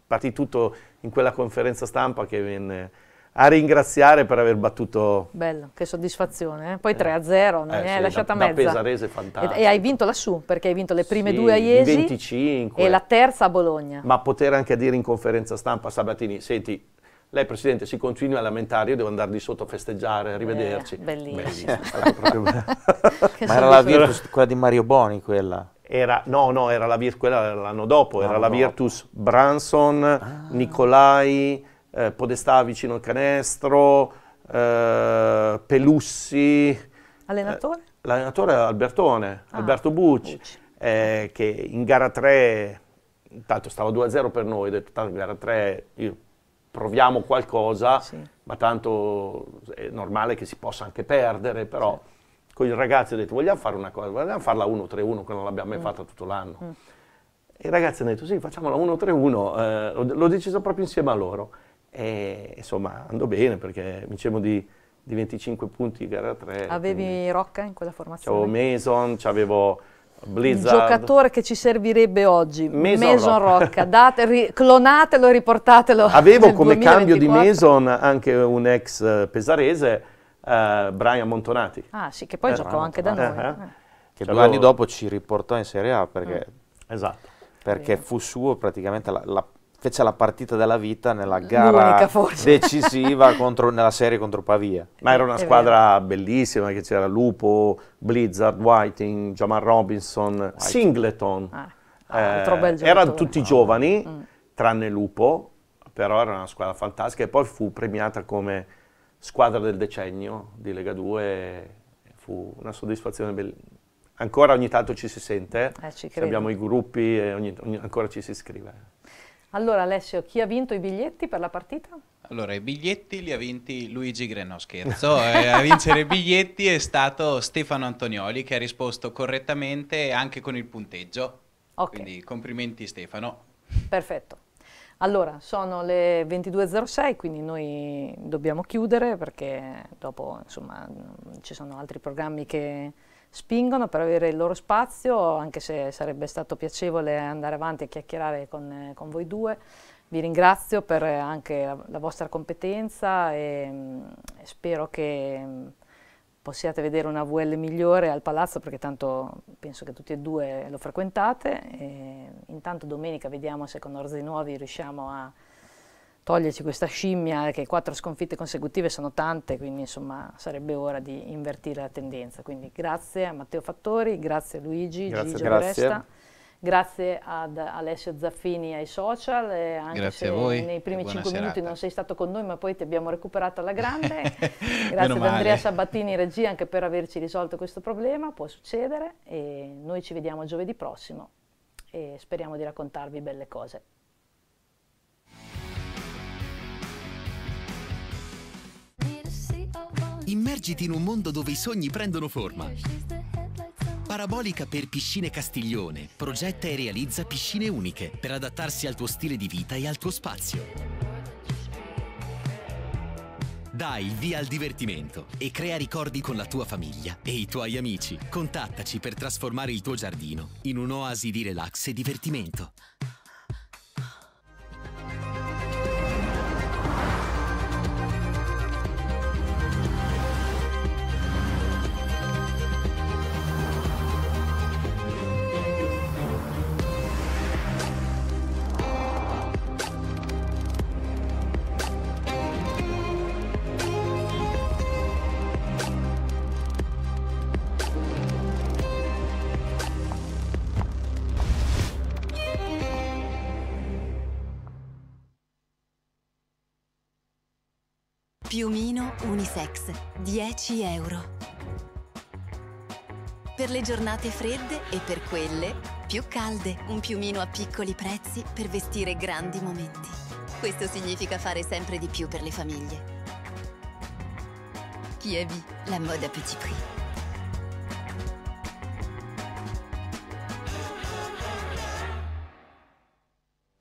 partì tutto in quella conferenza stampa che venne a ringraziare per aver battuto. Bello, che soddisfazione. Eh? Poi 3 eh. a 0, non eh, è sì, lasciata da, mezza. Da pesarese fantastico. E, e, hai vinto lassù, perché hai vinto le prime sì, due a Iesi 25. e la terza a Bologna. Ma poter anche dire in conferenza stampa Sabatini, senti, lei Presidente si continua a lamentare, io devo andare di sotto a festeggiare, arrivederci. Eh, bellissimo. bellissimo. Ma era la Virtus, quella di Mario Boni quella? Era, no, no, era la Virtus, quella l'anno dopo, no, era la dopo. Virtus Branson, ah. Nicolai eh, Podestà vicino al canestro, eh, Pelussi. Allenatore? Eh, l'allenatore è Albertone, ah, Alberto Bucci, Bucci. Eh, che in gara 3, intanto stava 2-0 per noi, ho detto tanto in gara 3 io, proviamo qualcosa, sì. ma tanto è normale che si possa anche perdere, però... Sì con i ragazzi ho detto vogliamo fare una cosa, vogliamo farla 1-3-1 che non l'abbiamo mai mm. fatta tutto l'anno. Mm. I ragazzi hanno detto sì, facciamola 1-3-1, eh, l'ho deciso proprio insieme a loro. E, insomma, andò bene perché vincemmo di, di 25 punti gara 3. Avevi Rocca in quella formazione? C'avevo Mason, c'avevo Blizzard. Il giocatore che ci servirebbe oggi, Mason, Mason Rocca. Rocca. Date, ri, clonatelo e riportatelo Avevo come 2024. cambio di Mason anche un ex eh, pesarese, eh, Brian Montonati. Ah sì, che poi eh, giocò anche da noi. Eh, eh. Che due anni dopo ci riportò in Serie A perché... Mm. Esatto. Perché fu suo praticamente la, la fece la partita della vita nella gara decisiva contro, nella serie contro Pavia. Ma era una squadra bellissima che c'era Lupo, Blizzard, Whiting, Jamal Robinson, Whiting. Singleton. Ah, ah, eh, erano tutti giovani, mm. tranne Lupo, però era una squadra fantastica e poi fu premiata come squadra del decennio di Lega 2. Fu una soddisfazione bellissima ancora ogni tanto ci si sente, eh, ci abbiamo i gruppi e ogni, ogni, ancora ci si scrive. Allora Alessio, chi ha vinto i biglietti per la partita? Allora, i biglietti li ha vinti Luigi Greno, scherzo, eh, a vincere i biglietti è stato Stefano Antonioli che ha risposto correttamente anche con il punteggio. Okay. Quindi complimenti Stefano. Perfetto. Allora, sono le 22.06, quindi noi dobbiamo chiudere perché dopo insomma, ci sono altri programmi che, spingono per avere il loro spazio, anche se sarebbe stato piacevole andare avanti a chiacchierare con, con voi due. Vi ringrazio per anche la, la vostra competenza e, mh, mm, spero che mm, possiate vedere una VL migliore al palazzo perché tanto penso che tutti e due lo frequentate. E, intanto domenica vediamo se con Orzi Nuovi riusciamo a toglierci questa scimmia che quattro sconfitte consecutive sono tante, quindi insomma sarebbe ora di invertire la tendenza. Quindi grazie a Matteo Fattori, grazie a Luigi, grazie, Gigi grazie. Oresta, grazie ad Alessio Zaffini ai social, eh, anche grazie se nei primi cinque minuti non sei stato con noi ma poi ti abbiamo recuperato alla grande, grazie ad Andrea Sabattini regia anche per averci risolto questo problema, può succedere e noi ci vediamo giovedì prossimo e speriamo di raccontarvi belle cose. Immergiti in un mondo dove i sogni prendono forma. Parabolica per Piscine Castiglione progetta e realizza piscine uniche per adattarsi al tuo stile di vita e al tuo spazio. Dai il via al divertimento e crea ricordi con la tua famiglia e i tuoi amici. Contattaci per trasformare il tuo giardino in un'oasi di relax e divertimento. Max 10 euro. Per le giornate fredde e per quelle più calde, un piumino a piccoli prezzi per vestire grandi momenti. Questo significa fare sempre di più per le famiglie. Chiavi, la moda petit prix.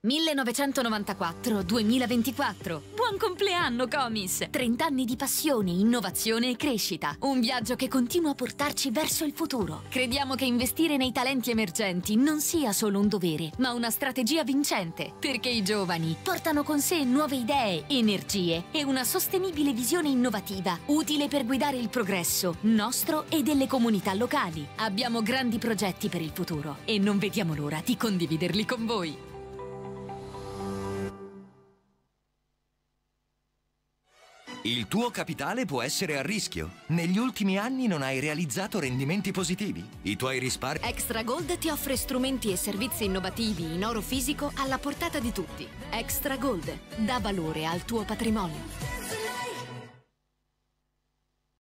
1994-2024. Buon compleanno, Comis! 30 anni di passione, innovazione e crescita. Un viaggio che continua a portarci verso il futuro. Crediamo che investire nei talenti emergenti non sia solo un dovere, ma una strategia vincente. Perché i giovani portano con sé nuove idee, energie e una sostenibile visione innovativa, utile per guidare il progresso nostro e delle comunità locali. Abbiamo grandi progetti per il futuro e non vediamo l'ora di condividerli con voi. Il tuo capitale può essere a rischio. Negli ultimi anni non hai realizzato rendimenti positivi. I tuoi risparmi... Extra Gold ti offre strumenti e servizi innovativi in oro fisico alla portata di tutti. Extra Gold dà valore al tuo patrimonio.